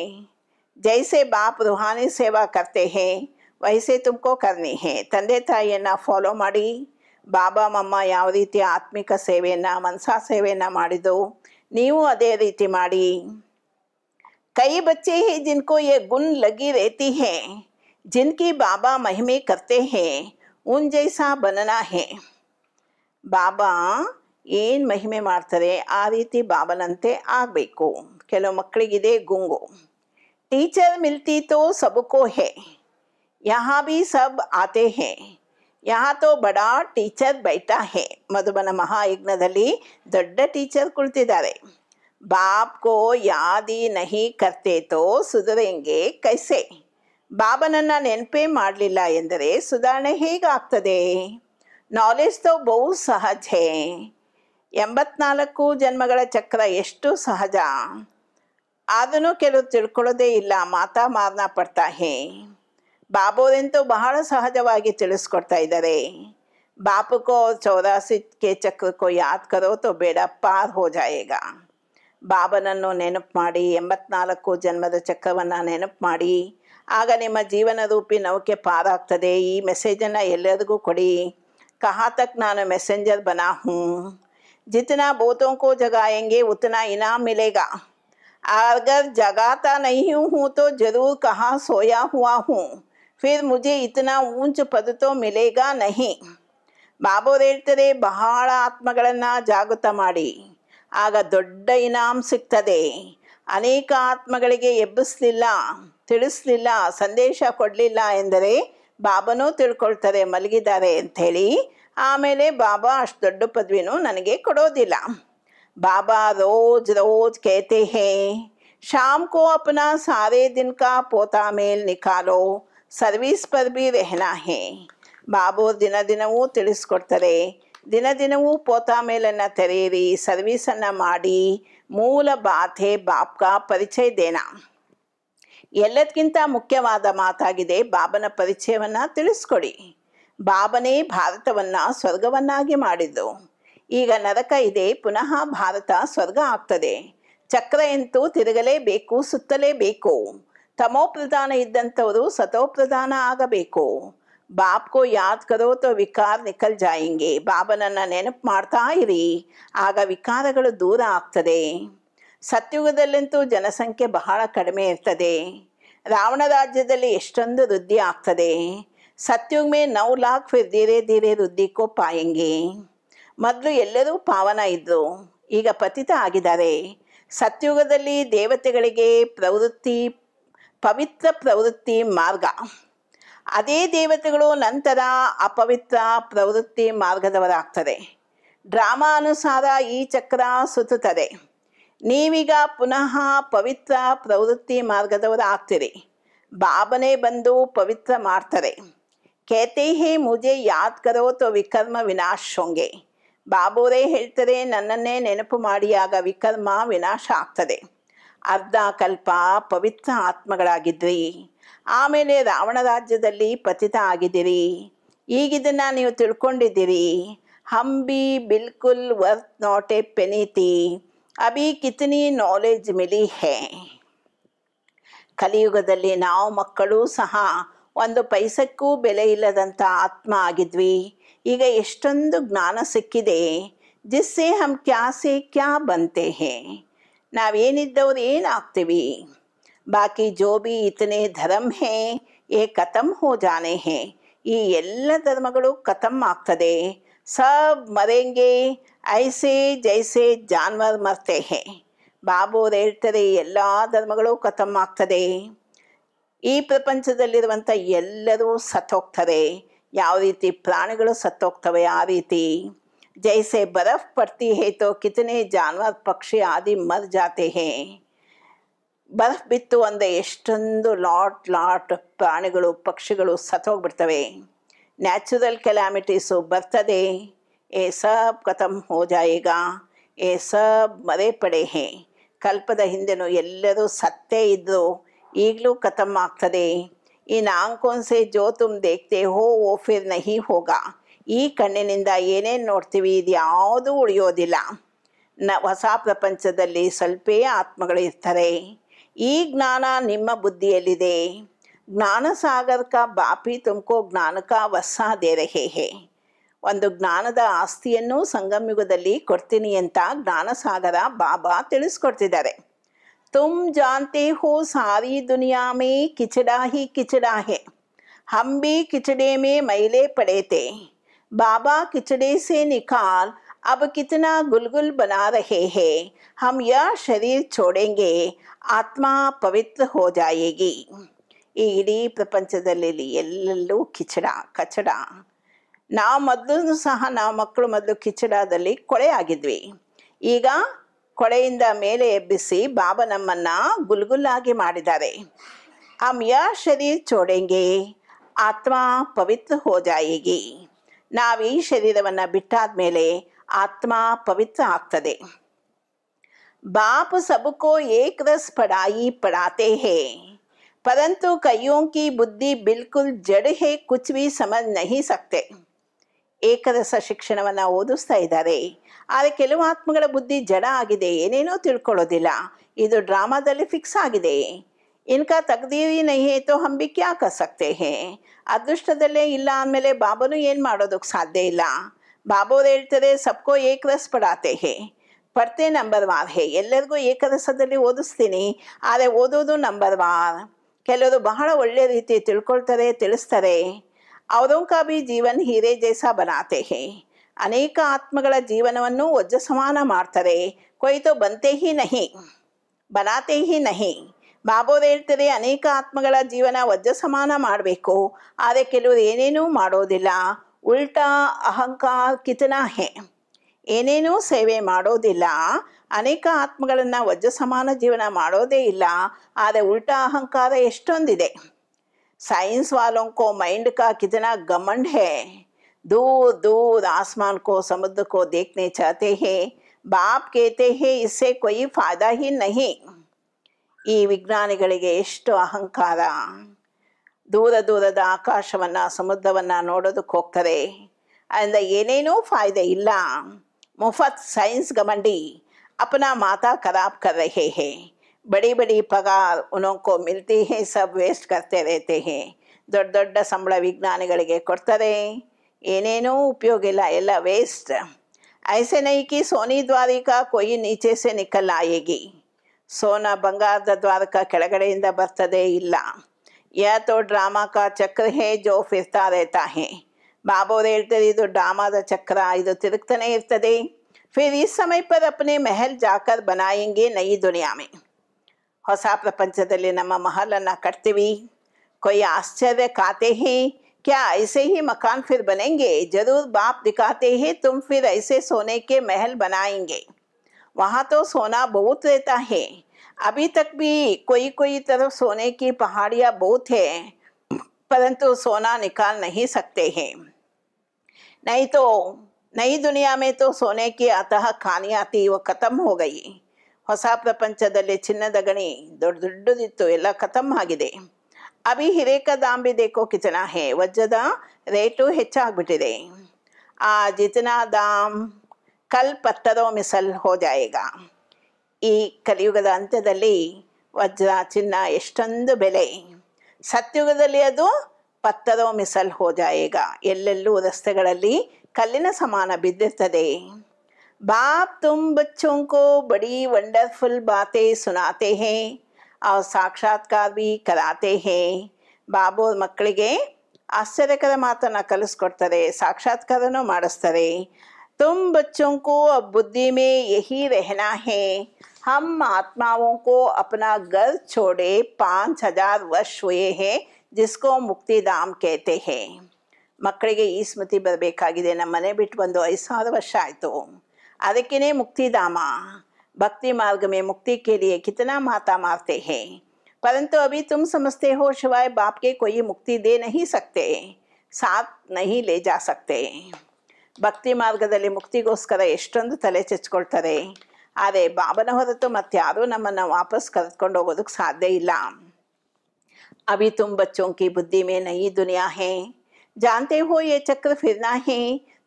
જેસે બાપ રોહાન સેવા કરતે હે વાયસે તુમકો કરને હે તંદે થાયના ફોલો માડી બાબા મમ્મા આય રીતે આત્મિક સેવેના મંસા સેવેના માડી દો નીવ આદે આ રીતે માડી કઈ બચ્ચે હી જિનકો યે ગુણ લગી રહેતી હે જિનકી બાબા મહિમે કરતે હે ઉન જેસા બનના હે બાબા એન મહિમે મારતરે આ રીતે બાબનંતે આબબેક કેલો મકલીગે દે ગુંગો ಟೀಚರ್ मिलती ತೋ सबको है यहाँ भी सब आते हैं ಬಡ ಟೀಚರ್ ಬೈಟಾ ಹೇ ಮಧುಬನ ಮಹಾಯಜ್ಞದಲ್ಲಿ ದೊಡ್ಡ ಟೀಚರ್ ಕುಳಿತಿದ್ದಾರೆ ಕೋ ಯಾದಿ ನಹಿ ಕರ್ತೆ ತೋ ಸುಧರೆಂಗೆ ಕೈಸೆ ಬಾಬನನ್ನು ನೆನಪೇ ಮಾಡಲಿಲ್ಲ ಎಂದರೆ ಸುಧಾರಣೆ ಹೇಗಾಗ್ತದೆ ನಾಲೆಜ್ ತೋ ಬಹು ಸಹಜ ಎಂಬತ್ನಾಲ್ಕು ಜನ್ಮಗಳ ಚಕ್ರ ಎಷ್ಟು ಸಹಜ ಆದನು ಕೆಲವು ತಿಳ್ಕೊಳ್ಳೋದೇ ಇಲ್ಲ ಮಾತಾ ಮಾರ್ನ ಪಡ್ತಾ ಹೇ ಬಹಳ ಸಹಜವಾಗಿ ತಿಳಿಸ್ಕೊಡ್ತಾ ಇದ್ದಾರೆ ಬಾಪುಕೋ ಚೌರಾಸಿ ಕೆ ಚಕ್ರಕ್ಕೋ ಯಾತ್ ಕರೋ ತೋ ಬೇಡ ಪಾರ್ ಹೋ ಬಾಬನನ್ನು ನೆನಪು ಮಾಡಿ ಎಂಬತ್ನಾಲ್ಕು ಜನ್ಮದ ಚಕ್ರವನ್ನು ನೆನಪು ಮಾಡಿ ಆಗ ನಿಮ್ಮ ಜೀವನ ರೂಪಿ ನೌಕೆ ಪಾರಾಗ್ತದೆ ಈ ಮೆಸೇಜನ್ನು ಎಲ್ಲರಿಗೂ ಕೊಡಿ ಕಹಾ ತಕ್ ನಾನು ಮೆಸೆಂಜರ್ ಬನಾ ಹ್ಞೂ ಜಿತನಾ बहुतों ಜಗಾಯಂಗೆ ಉತ್ತನ ಇನಾಮ್ ಮಿಲೇಗಾ अगर जगाता नहीं हूँ तो जरूर कहाँ सोया हुआ हूँ फिर मुझे इतना ऊंच पद तो मिलेगा नहीं ಹೇಳ್ತಾರೆ ಬಹಳ ಆತ್ಮಗಳನ್ನು ಜಾಗೃತ ಮಾಡಿ ಆಗ ದೊಡ್ಡ ಇನಾಮ್ ಸಿಗ್ತದೆ ಅನೇಕ ಆತ್ಮಗಳಿಗೆ ಎಬ್ಬಿಸ್ಲಿಲ್ಲ ತಿಳಿಸ್ಲಿಲ್ಲ ಸಂದೇಶ ಕೊಡಲಿಲ್ಲ ಎಂದರೆ ಬಾಬನೂ ತಿಳ್ಕೊಳ್ತಾರೆ ಮಲಗಿದ್ದಾರೆ ಅಂಥೇಳಿ ಆಮೇಲೆ ಬಾಬಾ ಅಷ್ಟು ದೊಡ್ಡ ಪದವಿನೂ ನನಗೆ ಕೊಡೋದಿಲ್ಲ बाबा रोज रोज कहते हैं शाम को अपना सारे दिन का पोता मेल निकालो ಸರ್ವಿಸ್ ಪರ್ ಬಿ ರೆಹನಾ ಹೇ ಬಾಬು ದಿನ ದಿನವೂ ತಿಳಿಸ್ಕೊಡ್ತಾರೆ ದಿನ ದಿನವೂ ಪೋತಾ ಮೇಲನ್ನು ತೆರೆಯಿರಿ ಸರ್ವೀಸನ್ನು ಮಾಡಿ ಮೂಲ ಬಾಧೆ ಬಾಪ್ಕ ಪರಿಚಯ ದೇನಾ ಎಲ್ಲದಕ್ಕಿಂತ ಮುಖ್ಯವಾದ ಮಾತಾಗಿದೆ ಬಾಬನ ಪರಿಚಯವನ್ನು ತಿಳಿಸ್ಕೊಡಿ ಬಾಬನೇ ಭಾರತವನ್ನು ಸ್ವರ್ಗವನ್ನಾಗಿ ಮಾಡಿದ್ದು ಈಗ ನರಕ ಇದೆ ಪುನಃ ಭಾರತ ಸ್ವರ್ಗ ಆಗ್ತದೆ ಚಕ್ರ ಎಂತೂ ತಿರುಗಲೇಬೇಕು ಸುತ್ತಲೇಬೇಕು ತಮೋಪ್ರಧಾನ ಇದ್ದಂಥವರು ಸತೋಪ್ರಧಾನ ಆಗಬೇಕು ಬಾಪ್ಗೂ ಯಾದ್ ಕರೋ ತೋ ವಿಕಾರ್ ನಿಖಲ್ ಜಾಯಿಂಗೆ ಬಾಬನನ್ನು ನೆನಪು ಮಾಡ್ತಾ ಇರಿ ಆಗ ವಿಕಾರಗಳು ದೂರ ಆಗ್ತದೆ ಸತ್ಯುಗದಲ್ಲಂತೂ ಜನಸಂಖ್ಯೆ ಬಹಳ ಕಡಿಮೆ ಇರ್ತದೆ ರಾವಣ ರಾಜ್ಯದಲ್ಲಿ ಎಷ್ಟೊಂದು ವೃದ್ಧಿ ಆಗ್ತದೆ ಸತ್ಯುಗ್ ನೌ ಲಾಖ್ ಫಿರ್ ಧೀರೆ ಧೀರೆ ವೃದ್ಧಿ ಕೋ ಪಾಯಂಗೆ ಮೊದಲು ಎಲ್ಲರೂ ಪಾವನ ಇದ್ದರು ಈಗ ಪತಿತ ಆಗಿದ್ದಾರೆ ಸತ್ಯುಗದಲ್ಲಿ ದೇವತೆಗಳಿಗೆ ಪ್ರವೃತ್ತಿ ಪವಿತ್ರ ಪ್ರವೃತ್ತಿ ಮಾರ್ಗ ಅದೇ ದೇವತೆಗಳು ನಂತರ ಅಪವಿತ್ರ ಪ್ರವೃತ್ತಿ ಮಾರ್ಗದವರಾಗ್ತಾರೆ ಡ್ರಾಮಾ ಅನುಸಾರ ಈ ಚಕ್ರ ಸುತ್ತುತ್ತದೆ ನೀವೀಗ ಪುನಃ ಪವಿತ್ರ ಪ್ರವೃತ್ತಿ ಮಾರ್ಗದವರು ಆಗ್ತೀರಿ ಬಾಬನೆ ಬಂದು ಪವಿತ್ರ ಮಾಡ್ತಾರೆ ಕೇತೆ ಮುಜೆ ಯಾದ್ ಕರೋ ತೋ ವಿಕರ್ಮ ವಿನಾಶ್ ಶೋಂಗೆ ಬಾಬುರೇ ಹೇಳ್ತಾರೆ ನನ್ನನ್ನೇ ನೆನಪು ಮಾಡಿಯಾಗ ವಿಕರ್ಮ ವಿನಾಶ ಆಗ್ತದೆ ಅರ್ಧ ಕಲ್ಪ ಪವಿತ್ರ ಆತ್ಮಗಳಾಗಿದ್ರಿ ಆಮೇಲೆ ರಾವಣ ರಾಜ್ಯದಲ್ಲಿ ಪತಿತ ಆಗಿದ್ದೀರಿ ಈಗಿದನ್ನು ನೀವು ತಿಳ್ಕೊಂಡಿದ್ದೀರಿ ಹಂಬಿ ಬಿಲ್ಕುಲ್ ವರ್ತ್ ನಾಟ್ ಎ ಪೆನಿತಿ ಅಭಿ ಕಿತನಿ ನಾಲೆಜ್ ಮಿಲಿ ಹೇ ಕಲಿಯುಗದಲ್ಲಿ ನಾವು ಮಕ್ಕಳು ಸಹ ಒಂದು ಪೈಸಕ್ಕೂ ಬೆಲೆ ಇಲ್ಲದಂಥ ಆತ್ಮ ಆಗಿದ್ವಿ ಈಗ ಎಷ್ಟೊಂದು ಜ್ಞಾನ ಸಿಕ್ಕಿದೆ ಜಿಸ್ಸೆ ಹಮ್ ಕ್ಯಾಸೆ ಕ್ಯಾ ಬಂತೆ ಹೇ ನಾವೇನಿದ್ದವ್ರು ಏನಾಗ್ತೀವಿ ಬಾಕಿ ಜೋಬಿ ಇತನೇ ಧರ್ಮ ಹೇ ಏ ಕತಮ್ ಹೋ ಜಾನೆ ಹೇ ಈ ಎಲ್ಲ ಧರ್ಮಗಳು ಕತಮ್ ಆಗ್ತದೆ ಸಬ್ ಮರೆಂಗೆ ಐಸೆ ಜೈಸೆ ಜಾನ್ವರ್ ಮರ್ತೆ ಹೇ ಬಾಬು ಹೇಳ್ತಾರೆ ಎಲ್ಲ ಧರ್ಮಗಳು ಕತಮ್ ಆಗ್ತದೆ ಈ ಪ್ರಪಂಚದಲ್ಲಿರುವಂಥ ಎಲ್ಲರೂ ಸತ್ತೋಗ್ತಾರೆ ಯಾವ ರೀತಿ ಪ್ರಾಣಿಗಳು ಸತ್ತೋಗ್ತವೆ ಆ ರೀತಿ ಜೈಸೆ ಬರಫ್ ಪಡ್ತಿ ಹೇತೋ ಕಿತನೆ कितने ಪಕ್ಷಿ ಆದಿ ಮರ್ जाते हैं ಬರ್ಫ್ ಬಿತ್ತು ಅಂದರೆ ಎಷ್ಟೊಂದು ಲಾಟ್ ಲಾಟ್ ಪ್ರಾಣಿಗಳು ಪಕ್ಷಿಗಳು ಸತ್ತೋಗ್ಬಿಡ್ತವೆ ನ್ಯಾಚುರಲ್ ಕೆಲಾಮಿಟೀಸು ಬರ್ತದೆ ಏ ಸಬ್ ಖತಮ್ ಹೋ ಏ ಸಬ್ ಮರೆ ಪಡೆ ಹೇ ಕಲ್ಪದ ಹಿಂದೆನೂ ಎಲ್ಲರೂ ಸತ್ತೇ ಇದ್ದರು ಈಗಲೂ ಖತಮ್ ಆಗ್ತದೆ ಈ ಆಂಕೋನ್ ಸೆ ಜೋ ತುಮ್ ದೇಖ್ತೆ ಹೋ ಓ ಫಿರ್ ನಹಿ ಹೋಗ ಈ ಕಣ್ಣಿನಿಂದ ಏನೇನು ನೋಡ್ತೀವಿ ಇದು ಯಾವುದೂ ಉಳಿಯೋದಿಲ್ಲ ನ ಹೊಸ ಪ್ರಪಂಚದಲ್ಲಿ ಸ್ವಲ್ಪೇ ಆತ್ಮಗಳಿರ್ತಾರೆ ಈ ಜ್ಞಾನ ನಿಮ್ಮ ಬುದ್ಧಿಯಲ್ಲಿದೆ ಜ್ಞಾನ ಸಾಗರ್ಕ ಬಾಪಿ ತುಮಕೋ ಜ್ಞಾನಕ ಹೊಸ ದೇರೆ ಹೇ ಒಂದು ಜ್ಞಾನದ ಆಸ್ತಿಯನ್ನು ಸಂಗಮಯುಗದಲ್ಲಿ ಕೊಡ್ತೀನಿ ಅಂತ ಜ್ಞಾನಸಾಗರ ಬಾಬಾ ತಿಳಿಸ್ಕೊಡ್ತಿದ್ದಾರೆ ತುಮ್ ತುಮ ಜಾನೇ ಸಾರಿ ದುನಿಯಾ ಕಿಚಡಾ ಹಿಚಡಾ ಹಮ್ ಭಿ ಕಿಚಡೆ ಮೇ ಮೈಲೆ ಪಡೆ ಬಾಬಾ ಕಿಚಡ ಸೆ ನಿಕಾಲ ಅಬ್ಬ ಕುಲ್ಗುಲ್ನಾ ರೇ ಹೈ ಹಮ ಯ ಶರೀರ್ ಚೋಡೇಂಗೇ ಆತ್ಮಾ ಪವಿತ ಹೋಜಿ ಇಡೀ ಪ್ರಪಂಚದಲ್ಲಿ ಎಲ್ಲೂ ಕಿಚಡ ಕಚಡ ನಾವು ಮೊದಲು ಸಹ ನಾವು ಮಕ್ಕಳು ಮೊದಲು ಕಿಚಡದಲ್ಲಿ ಕೊಳೆ ಆಗಿದ್ವಿ ಈಗ ಕೊಳೆಯಿಂದ ಮೇಲೆ ಎಬ್ಬಿಸಿ ಬಾಬಾ ನಮ್ಮನ್ನ ಗುಲ್ಗುಲ್ಲಾಗಿ ಮಾಡಿದ್ದಾರೆ ಅಮ್ಯ ಶರೀರ್ ಚೋಡೆಂಗೆ ಆತ್ಮ ಪವಿತ್ರ ಹೋಜಾಯಿಗಿ ನಾವು ಈ ಶರೀರವನ್ನು ಬಿಟ್ಟಾದ ಮೇಲೆ ಆತ್ಮ ಪವಿತ್ರ ಆಗ್ತದೆ ಬಾಪು ಸಬಕೋ ಏಕ್ರಸ್ ಪಡಾಯಿ ಪಡಾತೆ ಹೇ ಪರಂತು ಕೈಯೋಂಕಿ ಬುದ್ಧಿ ಬಿಲ್ಕುಲ್ ಜಡ್ ಹೇ ಕುಚ್ವಿ ಭಿ ಸಮಜ್ ನಹಿ ಸಕ್ತೆ ಏಕರಸ ಶಿಕ್ಷಣವನ್ನು ಓದಿಸ್ತಾ ಇದ್ದಾರೆ ಆದರೆ ಕೆಲವು ಆತ್ಮಗಳ ಬುದ್ಧಿ ಜಡ ಆಗಿದೆ ಏನೇನೋ ತಿಳ್ಕೊಳ್ಳೋದಿಲ್ಲ ಇದು ಡ್ರಾಮಾದಲ್ಲಿ ಫಿಕ್ಸ್ ಆಗಿದೆ ಇನ್ಕ ತೆಗ್ದೀವಿ ನೈಹೇತೋ ಹಂಬಿಕೆ ಕ್ಯಾ ಕಸಕ್ತೆ ಹೇ ಅದೃಷ್ಟದಲ್ಲೇ ಇಲ್ಲ ಅಂದಮೇಲೆ ಬಾಬನು ಏನು ಮಾಡೋದಕ್ಕೆ ಸಾಧ್ಯ ಇಲ್ಲ ಬಾಬೋದು ಹೇಳ್ತಾರೆ ಸಬ್ಕೋ ಏಕರಸ್ ಪಡಾತೆ ಹೇ ಪಡ್ತೆ ನಂಬರ್ ವಾರ್ ಹೇ ಎಲ್ಲರಿಗೂ ಏಕರಸದಲ್ಲಿ ಓದಿಸ್ತೀನಿ ಆದರೆ ಓದೋದು ನಂಬರ್ ವಾರ್ ಕೆಲವರು ಬಹಳ ಒಳ್ಳೆಯ ರೀತಿ ತಿಳ್ಕೊಳ್ತಾರೆ ತಿಳಿಸ್ತಾರೆ ಅವರೊಂದು ಬಿ ಜೀವನ್ ಹೀರೆ ಜೈಸಾ ಬನಾತೆ ಹೇ ಅನೇಕ ಆತ್ಮಗಳ ಜೀವನವನ್ನು ವಜ್ರ ಸಮಾನ ಮಾಡ್ತಾರೆ ಕೊಯ್ತು ಬಂತೇಹಿ ನಹಿ ಬಲಾತೇಹಿ ನಹಿ ಬಾಬೋರು ಹೇಳ್ತಾರೆ ಅನೇಕ ಆತ್ಮಗಳ ಜೀವನ ವಜ್ರ ಸಮಾನ ಮಾಡಬೇಕು ಆದರೆ ಕೆಲವರು ಏನೇನೂ ಮಾಡೋದಿಲ್ಲ ಉಲ್ಟಾ ಅಹಂಕಾರ ಕಿತನಾಹೆ ಏನೇನೂ ಸೇವೆ ಮಾಡೋದಿಲ್ಲ ಅನೇಕ ಆತ್ಮಗಳನ್ನು ವಜ್ರ ಸಮಾನ ಜೀವನ ಮಾಡೋದೇ ಇಲ್ಲ ಆದರೆ ಉಲ್ಟಾ ಅಹಂಕಾರ ಎಷ್ಟೊಂದಿದೆ ಸೈನ್ಸ್ ವಾಲೋಂಕೋ ಮೈಂಡ್ ಕಾ ಕಿತನಾ ಗಮಂಡ್ ಹೇ दूर दूर आसमान को समुद्र को देखने चाहते हैं ಬಾಪ್ ಕೇತೆ ಹೇ इससे ಕೊಯಿ फ़ायदा ಹಿ ನಹಿ ಈ ವಿಜ್ಞಾನಿಗಳಿಗೆ ಎಷ್ಟು ಅಹಂಕಾರ ದೂರ ದೂರದ ಆಕಾಶವನ್ನು ಸಮುದ್ರವನ್ನು ನೋಡೋದಕ್ಕೆ ಹೋಗ್ತಾರೆ ಅದರಿಂದ ಏನೇನೂ ಫಾಯ್ದೆ ಇಲ್ಲ ಮುಫತ್ ಸೈನ್ಸ್ ಗಮಂಡಿ ಅಪನ ಮಾತಾ ಖರಾಬ್ ಕರ ರಹೆ ಹೇ ಬಡಿ ಬಡಿ ಪಗಾರ್ ಉನೋಕೋ ಮಿಲ್ತಿ ಹೇ ಸಬ್ ವೇಸ್ಟ್ ಕರ್ತೆ ರೇತೆ ಹೇ ದೊಡ್ಡ ದೊಡ್ಡ ಸಂಬಳ ವಿಜ್ಞಾನಿಗಳಿಗೆ ಕೊಡ್ತಾರೆ ಏನೇನೂ ಉಪಯೋಗ ಇಲ್ಲ ಎಲ್ಲ ವೇಸ್ಟ್ ಐಸೆ ನೈಕಿ ಸೋನಿ ದ್ವಾರಿಕಾ ಕೊಯಿ ನೀಚೆ ಸೆ निकल आएगी ಸೋನಾ ಬಂಗಾರದ ದ್ವಾರಕ ಕೆಳಗಡೆಯಿಂದ ಬರ್ತದೇ ಇಲ್ಲ ಯಾ ತೋ ಡ್ರಾಮಾ ಕಾ ಚಕ್ರ ಹೇ ಜೋ ಫಿರ್ತಾ ರೇತಾ ಹೇ ಬಾಬೋರು ಹೇಳ್ತಾರೆ ಇದು ಡ್ರಾಮಾದ ಚಕ್ರ ಇದು ತಿರುಗ್ತಾನೆ ಇರ್ತದೆ ಫಿರ್ ಈ ಸಮಯ ಪರ್ ಅಪ್ನೆ ಮೆಹಲ್ ಜಾಕರ್ ಬನಾಯಿಂಗೆ ನೈ ದುನಿಯಾ ಮೇ ಹೊಸ ಪ್ರಪಂಚದಲ್ಲಿ ನಮ್ಮ ಮಹಲನ್ನು ಕಟ್ತೀವಿ ಕೊಯ್ಯ ಆಶ್ಚರ್ಯ ಕಾತೆ ಹೇ क्या ऐसे ही मकान फिर बनेंगे जरूर बाप दिखाते ही तुम फिर ऐसे सोने के महल बनाएंगे वहाँ तो सोना बहुत रहता है अभी तक भी कोई कोई तरफ सोने की पहाड़ियाँ बहुत है परंतु सोना निकाल नहीं सकते हैं नहीं तो नई दुनिया में तो सोने की अतः आती वो खत्म हो गई ಹೊಸ ಪ್ರಪಂಚದಲ್ಲಿ ಚಿನ್ನದ ಗಣಿ ದೊಡ್ಡ ದೊಡ್ಡದಿತ್ತು ಎಲ್ಲ ಖತಮ್ ಆಗಿದೆ ಅಭಿ ಹಿರೇಕ ದಾಂಬಿ ದೇಕೋ ಕಿಚನಾ ಹೇ ವಜ್ರದ ರೇಟು ಹೆಚ್ಚಾಗ್ಬಿಟ್ಟಿದೆ ಆ ಜಿತನಾ ದಾಮ್ ಕಲ್ ಪತ್ತರೋ ಮಿಸಲ್ ಹೋದಾಯಿಗ ಈ ಕಲಿಯುಗದ ಅಂತ್ಯದಲ್ಲಿ ವಜ್ರ ಚಿನ್ನ ಎಷ್ಟೊಂದು ಬೆಲೆ ಸತ್ಯುಗದಲ್ಲಿ ಅದು ಪತ್ತರೋ ಮಿಸಲ್ ಹೋದಾಯಿಗ ಎಲ್ಲೆಲ್ಲೂ ರಸ್ತೆಗಳಲ್ಲಿ ಕಲ್ಲಿನ ಸಮಾನ ಬಿದ್ದಿರ್ತದೆ ಬಾಪ್ ತುಂಬ ಚುಂಕು ಬಡಿ ವಂಡರ್ಫುಲ್ ಬಾತೆ ಸುನಾತೆ ಹೇ ఆ సాక్షాత్కార్వి కరాతే హే బాబో మక్కలిగే అస్సదకద మాత్ర నా కలుస్కొట్తదే సాక్షాత్కదనో మాడస్తదే తుం బచ్చోంకు అ బుద్ధి మే యహి రెహనా హే హమ్ ఆత్మవాంకో apna గల్ చోడే 5000 వష్వే హే జిస్కో ముక్తిదామ్ కేతే హే మక్కలిగే ఈ స్మతి బర్బేకగీదే నమనే బిట్ బందో 5000 వషాయితో అదికినే ముక్తిదామా भक्ति मार्ग में मुक्ति के लिए कितना माता मारते हैं परंतु अभी तुम समझते हो शिवाय बाप के कोई मुक्ति दे नहीं सकते साथ नहीं ले जा सकते ಭಕ್ತಿ ಮಾರ್ಗದಲ್ಲಿ ಮುಕ್ತಿಗೋಸ್ಕರ ಎಷ್ಟೊಂದು ತಲೆ ಚಚ್ಕೊಳ್ತಾರೆ ಆದರೆ ಬಾಬನ ಹೊರತು ಮತ್ತಾರೂ नम वापस ಕರೆದುಕೊಂಡು ಹೋಗೋದಕ್ಕೆ ಸಾಧ್ಯ ಇಲ್ಲ अभी तुम बच्चों की बुद्धि में नई दुनिया है जानते हो ये चक्र फिरना है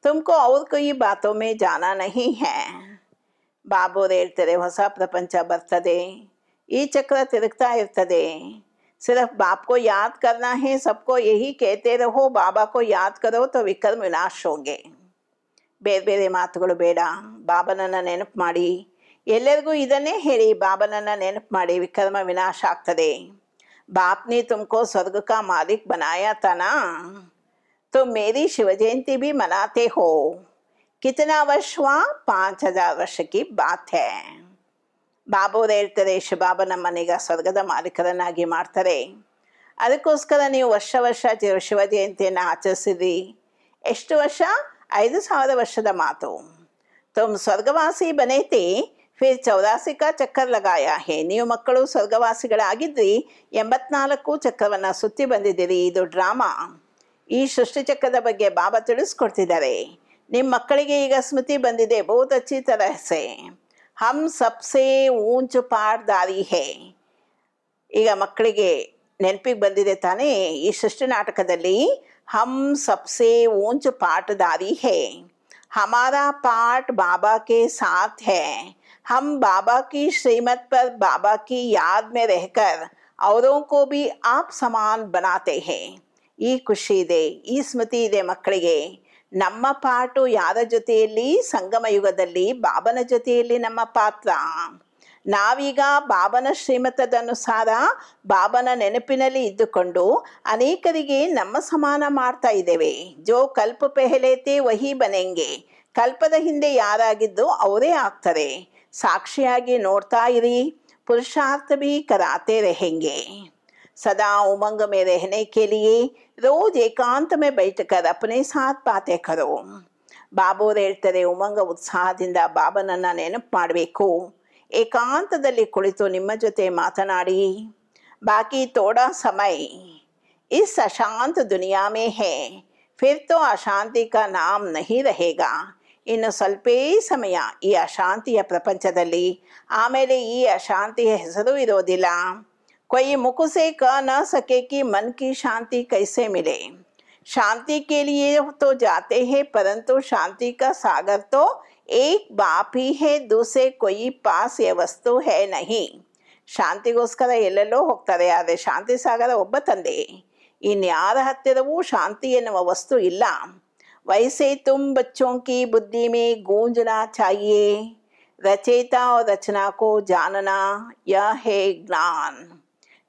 तुमको और कोई बातों में जाना नहीं है ಬಾಬೋರು ಹೇಳ್ತಾರೆ ಹೊಸ ಪ್ರಪಂಚ ಬರ್ತದೆ ಈ ಚಕ್ರ ತಿರುಗ್ತಾ ಇರ್ತದೆ ಸಿರ್ಫ್ बाप ಯಾದ್ ಕರ್ನಾ ಹೇ है सबको यही कहते रहो बाबा को याद करो तो ಬೇರೆ ಬೇರೆ ಮಾತುಗಳು ಬೇಡ ಬಾಬನನ್ನು ನೆನಪು ಮಾಡಿ ಎಲ್ಲರಿಗೂ ಇದನ್ನೇ ಹೇಳಿ ಬಾಬನನ್ನು ನೆನಪು ಮಾಡಿ ವಿಕ್ರಮ ವಿನಾಶ ಆಗ್ತದೆ ಬಾಪ್ನಿ ತುಮಕೋ ಸ್ವರ್ಗಕ ಮಾಲಿಕ್ ಬನಾಯ ತನಾ ತುಮ್ ಮೇರಿ ಶಿವಜಯಂತಿ ಭೀ ಮನಾತೆ ಹೋ कितना वर्ष हुआ ಹಜಾರ್ हजार वर्ष की बात है ಹೇಳ್ತಾರೆ ಇರ್ತಾರೆ ಬಾಬಾ ನಮ್ಮನೀಗ ಸ್ವರ್ಗದ ಮಾಲೀಕರನ್ನಾಗಿ ಮಾಡ್ತಾರೆ ಅದಕ್ಕೋಸ್ಕರ ನೀವು ವರ್ಷ ವರ್ಷ ಶಿವ ಜಯಂತಿಯನ್ನು ಆಚರಿಸಿದ್ರಿ ಎಷ್ಟು ವರ್ಷ ಐದು ಸಾವಿರ ವರ್ಷದ ಮಾತು ತುಮ್ ಸ್ವರ್ಗವಾಸಿ ಬನೇತಿ ಫಿರ್ ಚೌರಾಸಿಕ ಚಕ್ರ ಲಗಾಯ ಹೇ ನೀವು ಮಕ್ಕಳು ಸ್ವರ್ಗವಾಸಿಗಳಾಗಿದ್ರಿ ಎಂಬತ್ನಾಲ್ಕು ಚಕ್ರವನ್ನು ಸುತ್ತಿ ಬಂದಿದ್ದೀರಿ ಇದು ಡ್ರಾಮಾ ಈ ಸೃಷ್ಟಿ ಚಕ್ರದ ಬಗ್ಗೆ ಬಾಬಾ ತಿಳಿಸ್ಕೊಡ್ತಿದ್ದಾರೆ ನಿಮ್ಮ ಮಕ್ಕಳಿಗೆ ಈಗ ಸ್ಮತಿ ಬಂದಿದೆ ಬಹುದತ್ತಿ ತರಹಸೆ ಹಮ್ سب سے ઊંચ ಪಾಠ ದಾರಿ ہے۔ ಈಗ ಮಕ್ಕಳಿಗೆ ನೆನಪಿಗೆ ಬಂದಿದೆ ತಾನೆ ಈಷ್ಟ ಶನಾಟಕದಲ್ಲಿ ಹಮ್ سب سے ઊંચ ಪಾಠ ದಾರಿ ہے۔ ہمارا ಪಾಠ ಬಾಬಾ کے ساتھ ہے۔ ہم ಬಾಬಾ کی ಶ್ರೀಮت پر ಬಾಬಾ کی یاد میں رہ کر اوروں کو بھی آپ සමාನ بناتے ہیں۔ ಈ ಖುಷಿ ಇದೆ ಈ ಸ್ಮತಿ ಇದೆ ಮಕ್ಕಳಿಗೆ ನಮ್ಮ ಪಾಟು ಯಾರ ಜೊತೆಯಲ್ಲಿ ಸಂಗಮ ಯುಗದಲ್ಲಿ ಬಾಬನ ಜೊತೆಯಲ್ಲಿ ನಮ್ಮ ಪಾತ್ರ ನಾವೀಗ ಬಾಬನ ಶ್ರೀಮತದನುಸಾರ ಬಾಬನ ನೆನಪಿನಲ್ಲಿ ಇದ್ದುಕೊಂಡು ಅನೇಕರಿಗೆ ನಮ್ಮ ಸಮಾನ ಮಾಡ್ತಾ ಇದ್ದೇವೆ ಜೋ ಕಲ್ಪ ಪೆಹಲೇತೆ ವಹಿ ಬನೆಂಗೆ ಕಲ್ಪದ ಹಿಂದೆ ಯಾರಾಗಿದ್ದು ಅವರೇ ಆಗ್ತಾರೆ ಸಾಕ್ಷಿಯಾಗಿ ನೋಡ್ತಾ ಇರಿ ಪುರುಷಾರ್ಥ ಭೀ ಕರಾತೆ ರೆಹೆಂಗೆ ಸದಾ ಉಮಂಗ में रहने के लिए रोज एकांत में बैठकर अपने साथ बातें करो ಬಾಬೋರು ಹೇಳ್ತಾರೆ ಉಮಂಗ ಉತ್ಸಾಹದಿಂದ ಬಾಬನನ್ನು ನೆನಪು ಮಾಡಬೇಕು ಏಕಾಂತದಲ್ಲಿ ಕುಳಿತು ನಿಮ್ಮ ಜೊತೆ ಮಾತನಾಡಿ ಬಾಕಿ ತೋಡಾ ಸಮಯ ಇಸ್ ಅಶಾಂತ ದುನಿಯಾ ಮೇ ಹೇ ಫಿರ್ ತೋ ಅಶಾಂತಿ ಕಾ ನಾಮ್ ನಹಿ रहेगा ಇನ್ನು ಸ್ವಲ್ಪೇ ಸಮಯ ಈ ಅಶಾಂತಿಯ ಪ್ರಪಂಚದಲ್ಲಿ ಆಮೇಲೆ ಈ ಅಶಾಂತಿಯ ಹೆಸರು ಇರೋದಿಲ್ಲ कोई मुख से कह ना सके कि मन की शांति कैसे मिले शांति के लिए तो जाते हैं परंतु शांति का सागर तो एक बाप ही है दूसरे कोई पास ये वस्तु है नहीं ಶಾಂತಿಗೋಸ್ಕರ ಎಲ್ಲೆಲ್ಲೋ ಹೋಗ್ತಾರೆ ಆದರೆ ಶಾಂತಿ ಸಾಗರ ಒಬ್ಬ ತಂದೆ ಇನ್ಯಾರ ಹತ್ತಿರವೂ ಶಾಂತಿ ಎನ್ನುವ ವಸ್ತು ಇಲ್ಲ ವಯಸ್ಸೇ ತುಮ್ ಬಚ್ಚೋಂ ಕಿ ಬುದ್ಧಿ ಮೇ ಗೂಂಜನಾ ಚಾಹಿಯೇ ರಚೇತಾ ರಚನಾ ಕೋ ಜಾನನಾ ಯ ಹೇ ಜ್ಞಾನ್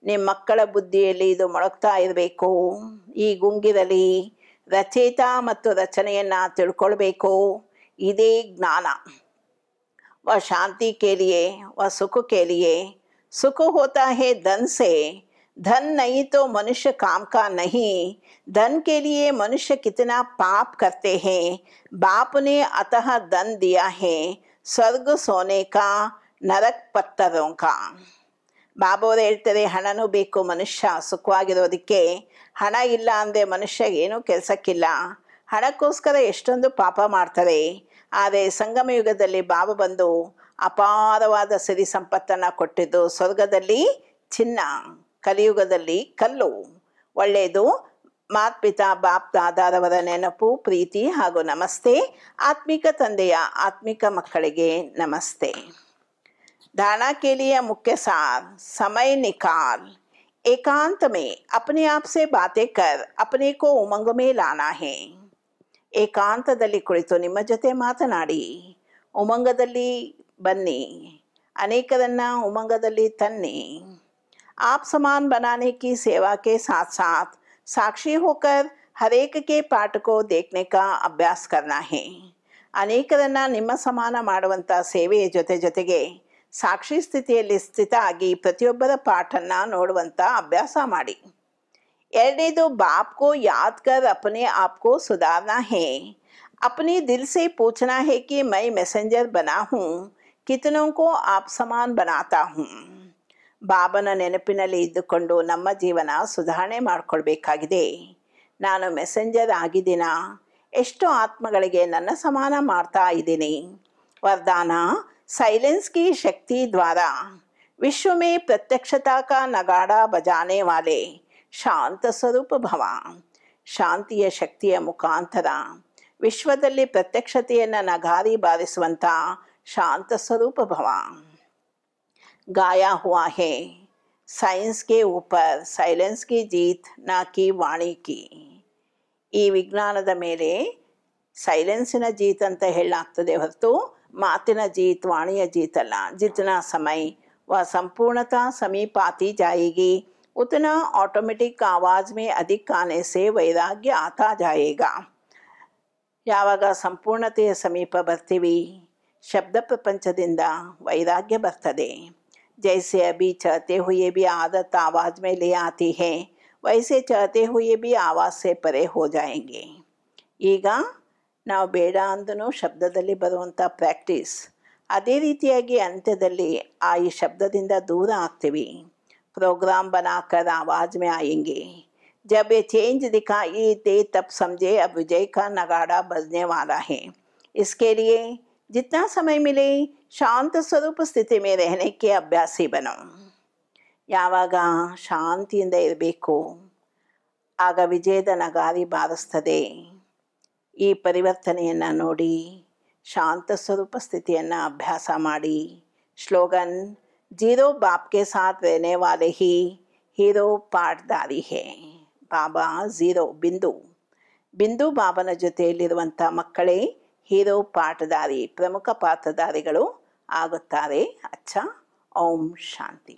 ನಿಮ್ಮ ಮಕ್ಕಳ ಬುದ್ಧಿಯಲ್ಲಿ ಇದು ಮೊಳಗ್ತಾ ಇರಬೇಕು ಈ ಗುಂಗಿರಲಿ ರಚಯಿತ ज्ञान व शांति के लिए व सुख के लिए सुख होता है धन से धन नहीं तो मनुष्य काम का नहीं धन के लिए मनुष्य कितना पाप करते हैं बाप ने अतः धन दिया है स्वर्ग सोने का नरक पत्थरों का ಬಾಬೋದ ಹೇಳ್ತದೆ ಹಣನೂ ಬೇಕು ಮನುಷ್ಯ ಸುಖವಾಗಿರೋದಕ್ಕೆ ಹಣ ಇಲ್ಲ ಅಂದರೆ ಮನುಷ್ಯ ಏನೂ ಕೆಲಸಕ್ಕಿಲ್ಲ ಹಣಕ್ಕೋಸ್ಕರ ಎಷ್ಟೊಂದು ಪಾಪ ಮಾಡ್ತಾರೆ ಆದರೆ ಸಂಗಮ ಯುಗದಲ್ಲಿ ಬಾಬ ಬಂದು ಅಪಾರವಾದ ಸರಿ ಸಂಪತ್ತನ್ನು ಕೊಟ್ಟಿದ್ದು ಸ್ವರ್ಗದಲ್ಲಿ ಚಿನ್ನ ಕಲಿಯುಗದಲ್ಲಿ ಕಲ್ಲು ಒಳ್ಳೆಯದು ಮಾತ್ಪಿತಾ ಬಾಪ್ ದಾದಾರವರ ನೆನಪು ಪ್ರೀತಿ ಹಾಗೂ ನಮಸ್ತೆ ಆತ್ಮಿಕ ತಂದೆಯ ಆತ್ಮಿಕ ಮಕ್ಕಳಿಗೆ ನಮಸ್ತೆ धारणा के लिए मुख्य सार समय निकाल एकांत में अपने आप से बातें कर अपने को उमंग में लाना है एकांत ಏಕಾಂತದಲ್ಲಿ ಕುಳಿತು उमंग ಜೊತೆ ಮಾತನಾಡಿ अनेक ಬನ್ನಿ उमंग दली ತನ್ನಿ आप समान बनाने की सेवा के साथ साथ साक्षी होकर हर एक के पाठ को देखने का अभ्यास करना है ಅನೇಕರನ್ನ निम्न समान ಮಾಡುವಂಥ सेवे जोते जो ಸಾಕ್ಷಿ ಸ್ಥಿತಿಯಲ್ಲಿ ಸ್ಥಿತ ಆಗಿ ಪ್ರತಿಯೊಬ್ಬರ ಪಾಠನ್ನ ನೋಡುವಂಥ ಅಭ್ಯಾಸ ಮಾಡಿ ಎರಡನೇದು ಬಾಪ್ಕೋ ಯಾದ್ಗರ್ ಅಪನೆ ಆಪ್ಕೋ ಸುಧಾರಣಾ ಹೇ अपने ದಿಲ್ಸೆ ಪೂಚನಾ ಹೇ ಹೇ ಮೈ ಮೈ ಮೆಸೆಂಜರ್ ಬನಾ हूँ कितनों को आप समान ಬಾಬನ ನೆನಪಿನಲ್ಲಿ ಇದ್ದುಕೊಂಡು ನಮ್ಮ ಜೀವನ ಸುಧಾರಣೆ ಮಾಡಿಕೊಳ್ಬೇಕಾಗಿದೆ ನಾನು ಮೆಸೆಂಜರ್ ಆಗಿದ್ದೀನ ಎಷ್ಟೋ ಆತ್ಮಗಳಿಗೆ ನನ್ನ ಸಮಾನ ಮಾಡ್ತಾ ಇದ್ದೀನಿ ವರದಾನ साइलेंस की शक्ति द्वारा विश्व में प्रत्यक्षता का नगाड़ा बजाने वाले ಶಾಂತ ಸ್ವರೂಪ ಭವ ಶಾಂತಿಯ ಶಕ್ತಿಯ ಮುಖಾಂತರ ವಿಶ್ವದಲ್ಲಿ ಪ್ರತ್ಯಕ್ಷತೆಯನ್ನು ನಗಾರಿ ಬಾರಿಸುವಂಥ ಶಾಂತ ಸ್ವರೂಪ ಭವ ಗಾಯ ಹುआ ಹೇ ಸೈನ್ಸ್ ಕೆ ಊಪರ್ ಸೈಲೆನ್ಸ್ ಕಿ ಜೀತ್ ನಾ ಕಿ ವಾಣಿ ಕಿ ಈ ವಿಜ್ಞಾನದ ಮೇಲೆ ಸೈಲೆನ್ಸಿನ ಜೀತ್ ಅಂತ ಹೇಳಲಾಗ್ತದೆ ಹೊರತು मातिन जीत वाणी अजीत ला जितना समय वह संपूर्णता समीप आती जाएगी उतना ऑटोमेटिक आवाज में अधिक आने से वैराग्य आता जाएगा यहा संपूर्णत समीप हुई शब्द प्रपंचदिंद वैराग्य बर्तदे जैसे अभी चढ़ते हुए भी आदत आवाज में ले आती है वैसे चढ़ते हुए भी आवाज से परे हो जाएंगे ईगा ನಾವು ಬೇಡ ಅಂದನೂ ಶಬ್ದದಲ್ಲಿ ಬರುವಂಥ ಪ್ರಾಕ್ಟೀಸ್ ಅದೇ ರೀತಿಯಾಗಿ ಅಂತ್ಯದಲ್ಲಿ ಆ ಈ ಶಬ್ದದಿಂದ ದೂರ ಆಗ್ತೀವಿ ಪ್ರೋಗ್ರಾಮ್ ಬನಾಕರ ಆವಾಜ್ ಮೇ ಆಯಂಗೆ ಜಬ್ ಚೇಂಜ್ ಚೇಂಜ್ दिखा ಈ ते ತಪ್ ಸಮಜೆ ಅಬ್ ವಿಜಯ್ ಕಾ ನಗಾಡ बजने ವಾಲಾ ಹೇ ಇಸ್ಕೆ ಲಿಯೇ ಶಾಂತ ಸ್ವರೂಪ ಸ್ಥಿತಿ ಮೇ ರಹನಕ್ಕೆ ಅಭ್ಯಾಸಿ ಬನೋ ಯಾವಾಗ ಶಾಂತಿಯಿಂದ ಇರಬೇಕು ಆಗ ವಿಜಯದ ನಗಾರಿ ಬಾರಿಸ್ತದೆ ಈ ಪರಿವರ್ತನೆಯನ್ನು ನೋಡಿ ಶಾಂತ ಸ್ವರೂಪ ಸ್ಥಿತಿಯನ್ನು ಅಭ್ಯಾಸ ಮಾಡಿ ಶ್ಲೋಗನ್ ಜೀರೋ ಬಾಪ್ಗೆ ಸಾಥ್ ರೇನೆ ವಾಲೆ ಹಿ ಹೀರೋ ಪಾಟ್ದಾರಿ ಹೇ ಬಾಬಾ ಝೀರೋ ಬಿಂದು ಬಿಂದು ಬಾಬನ ಜೊತೆಯಲ್ಲಿರುವಂಥ ಮಕ್ಕಳೇ ಹೀರೋ ಪಾಠದಾರಿ ಪ್ರಮುಖ ಪಾತ್ರಧಾರಿಗಳು ಆಗುತ್ತಾರೆ ಅಚ್ಚ ಓಂ ಶಾಂತಿ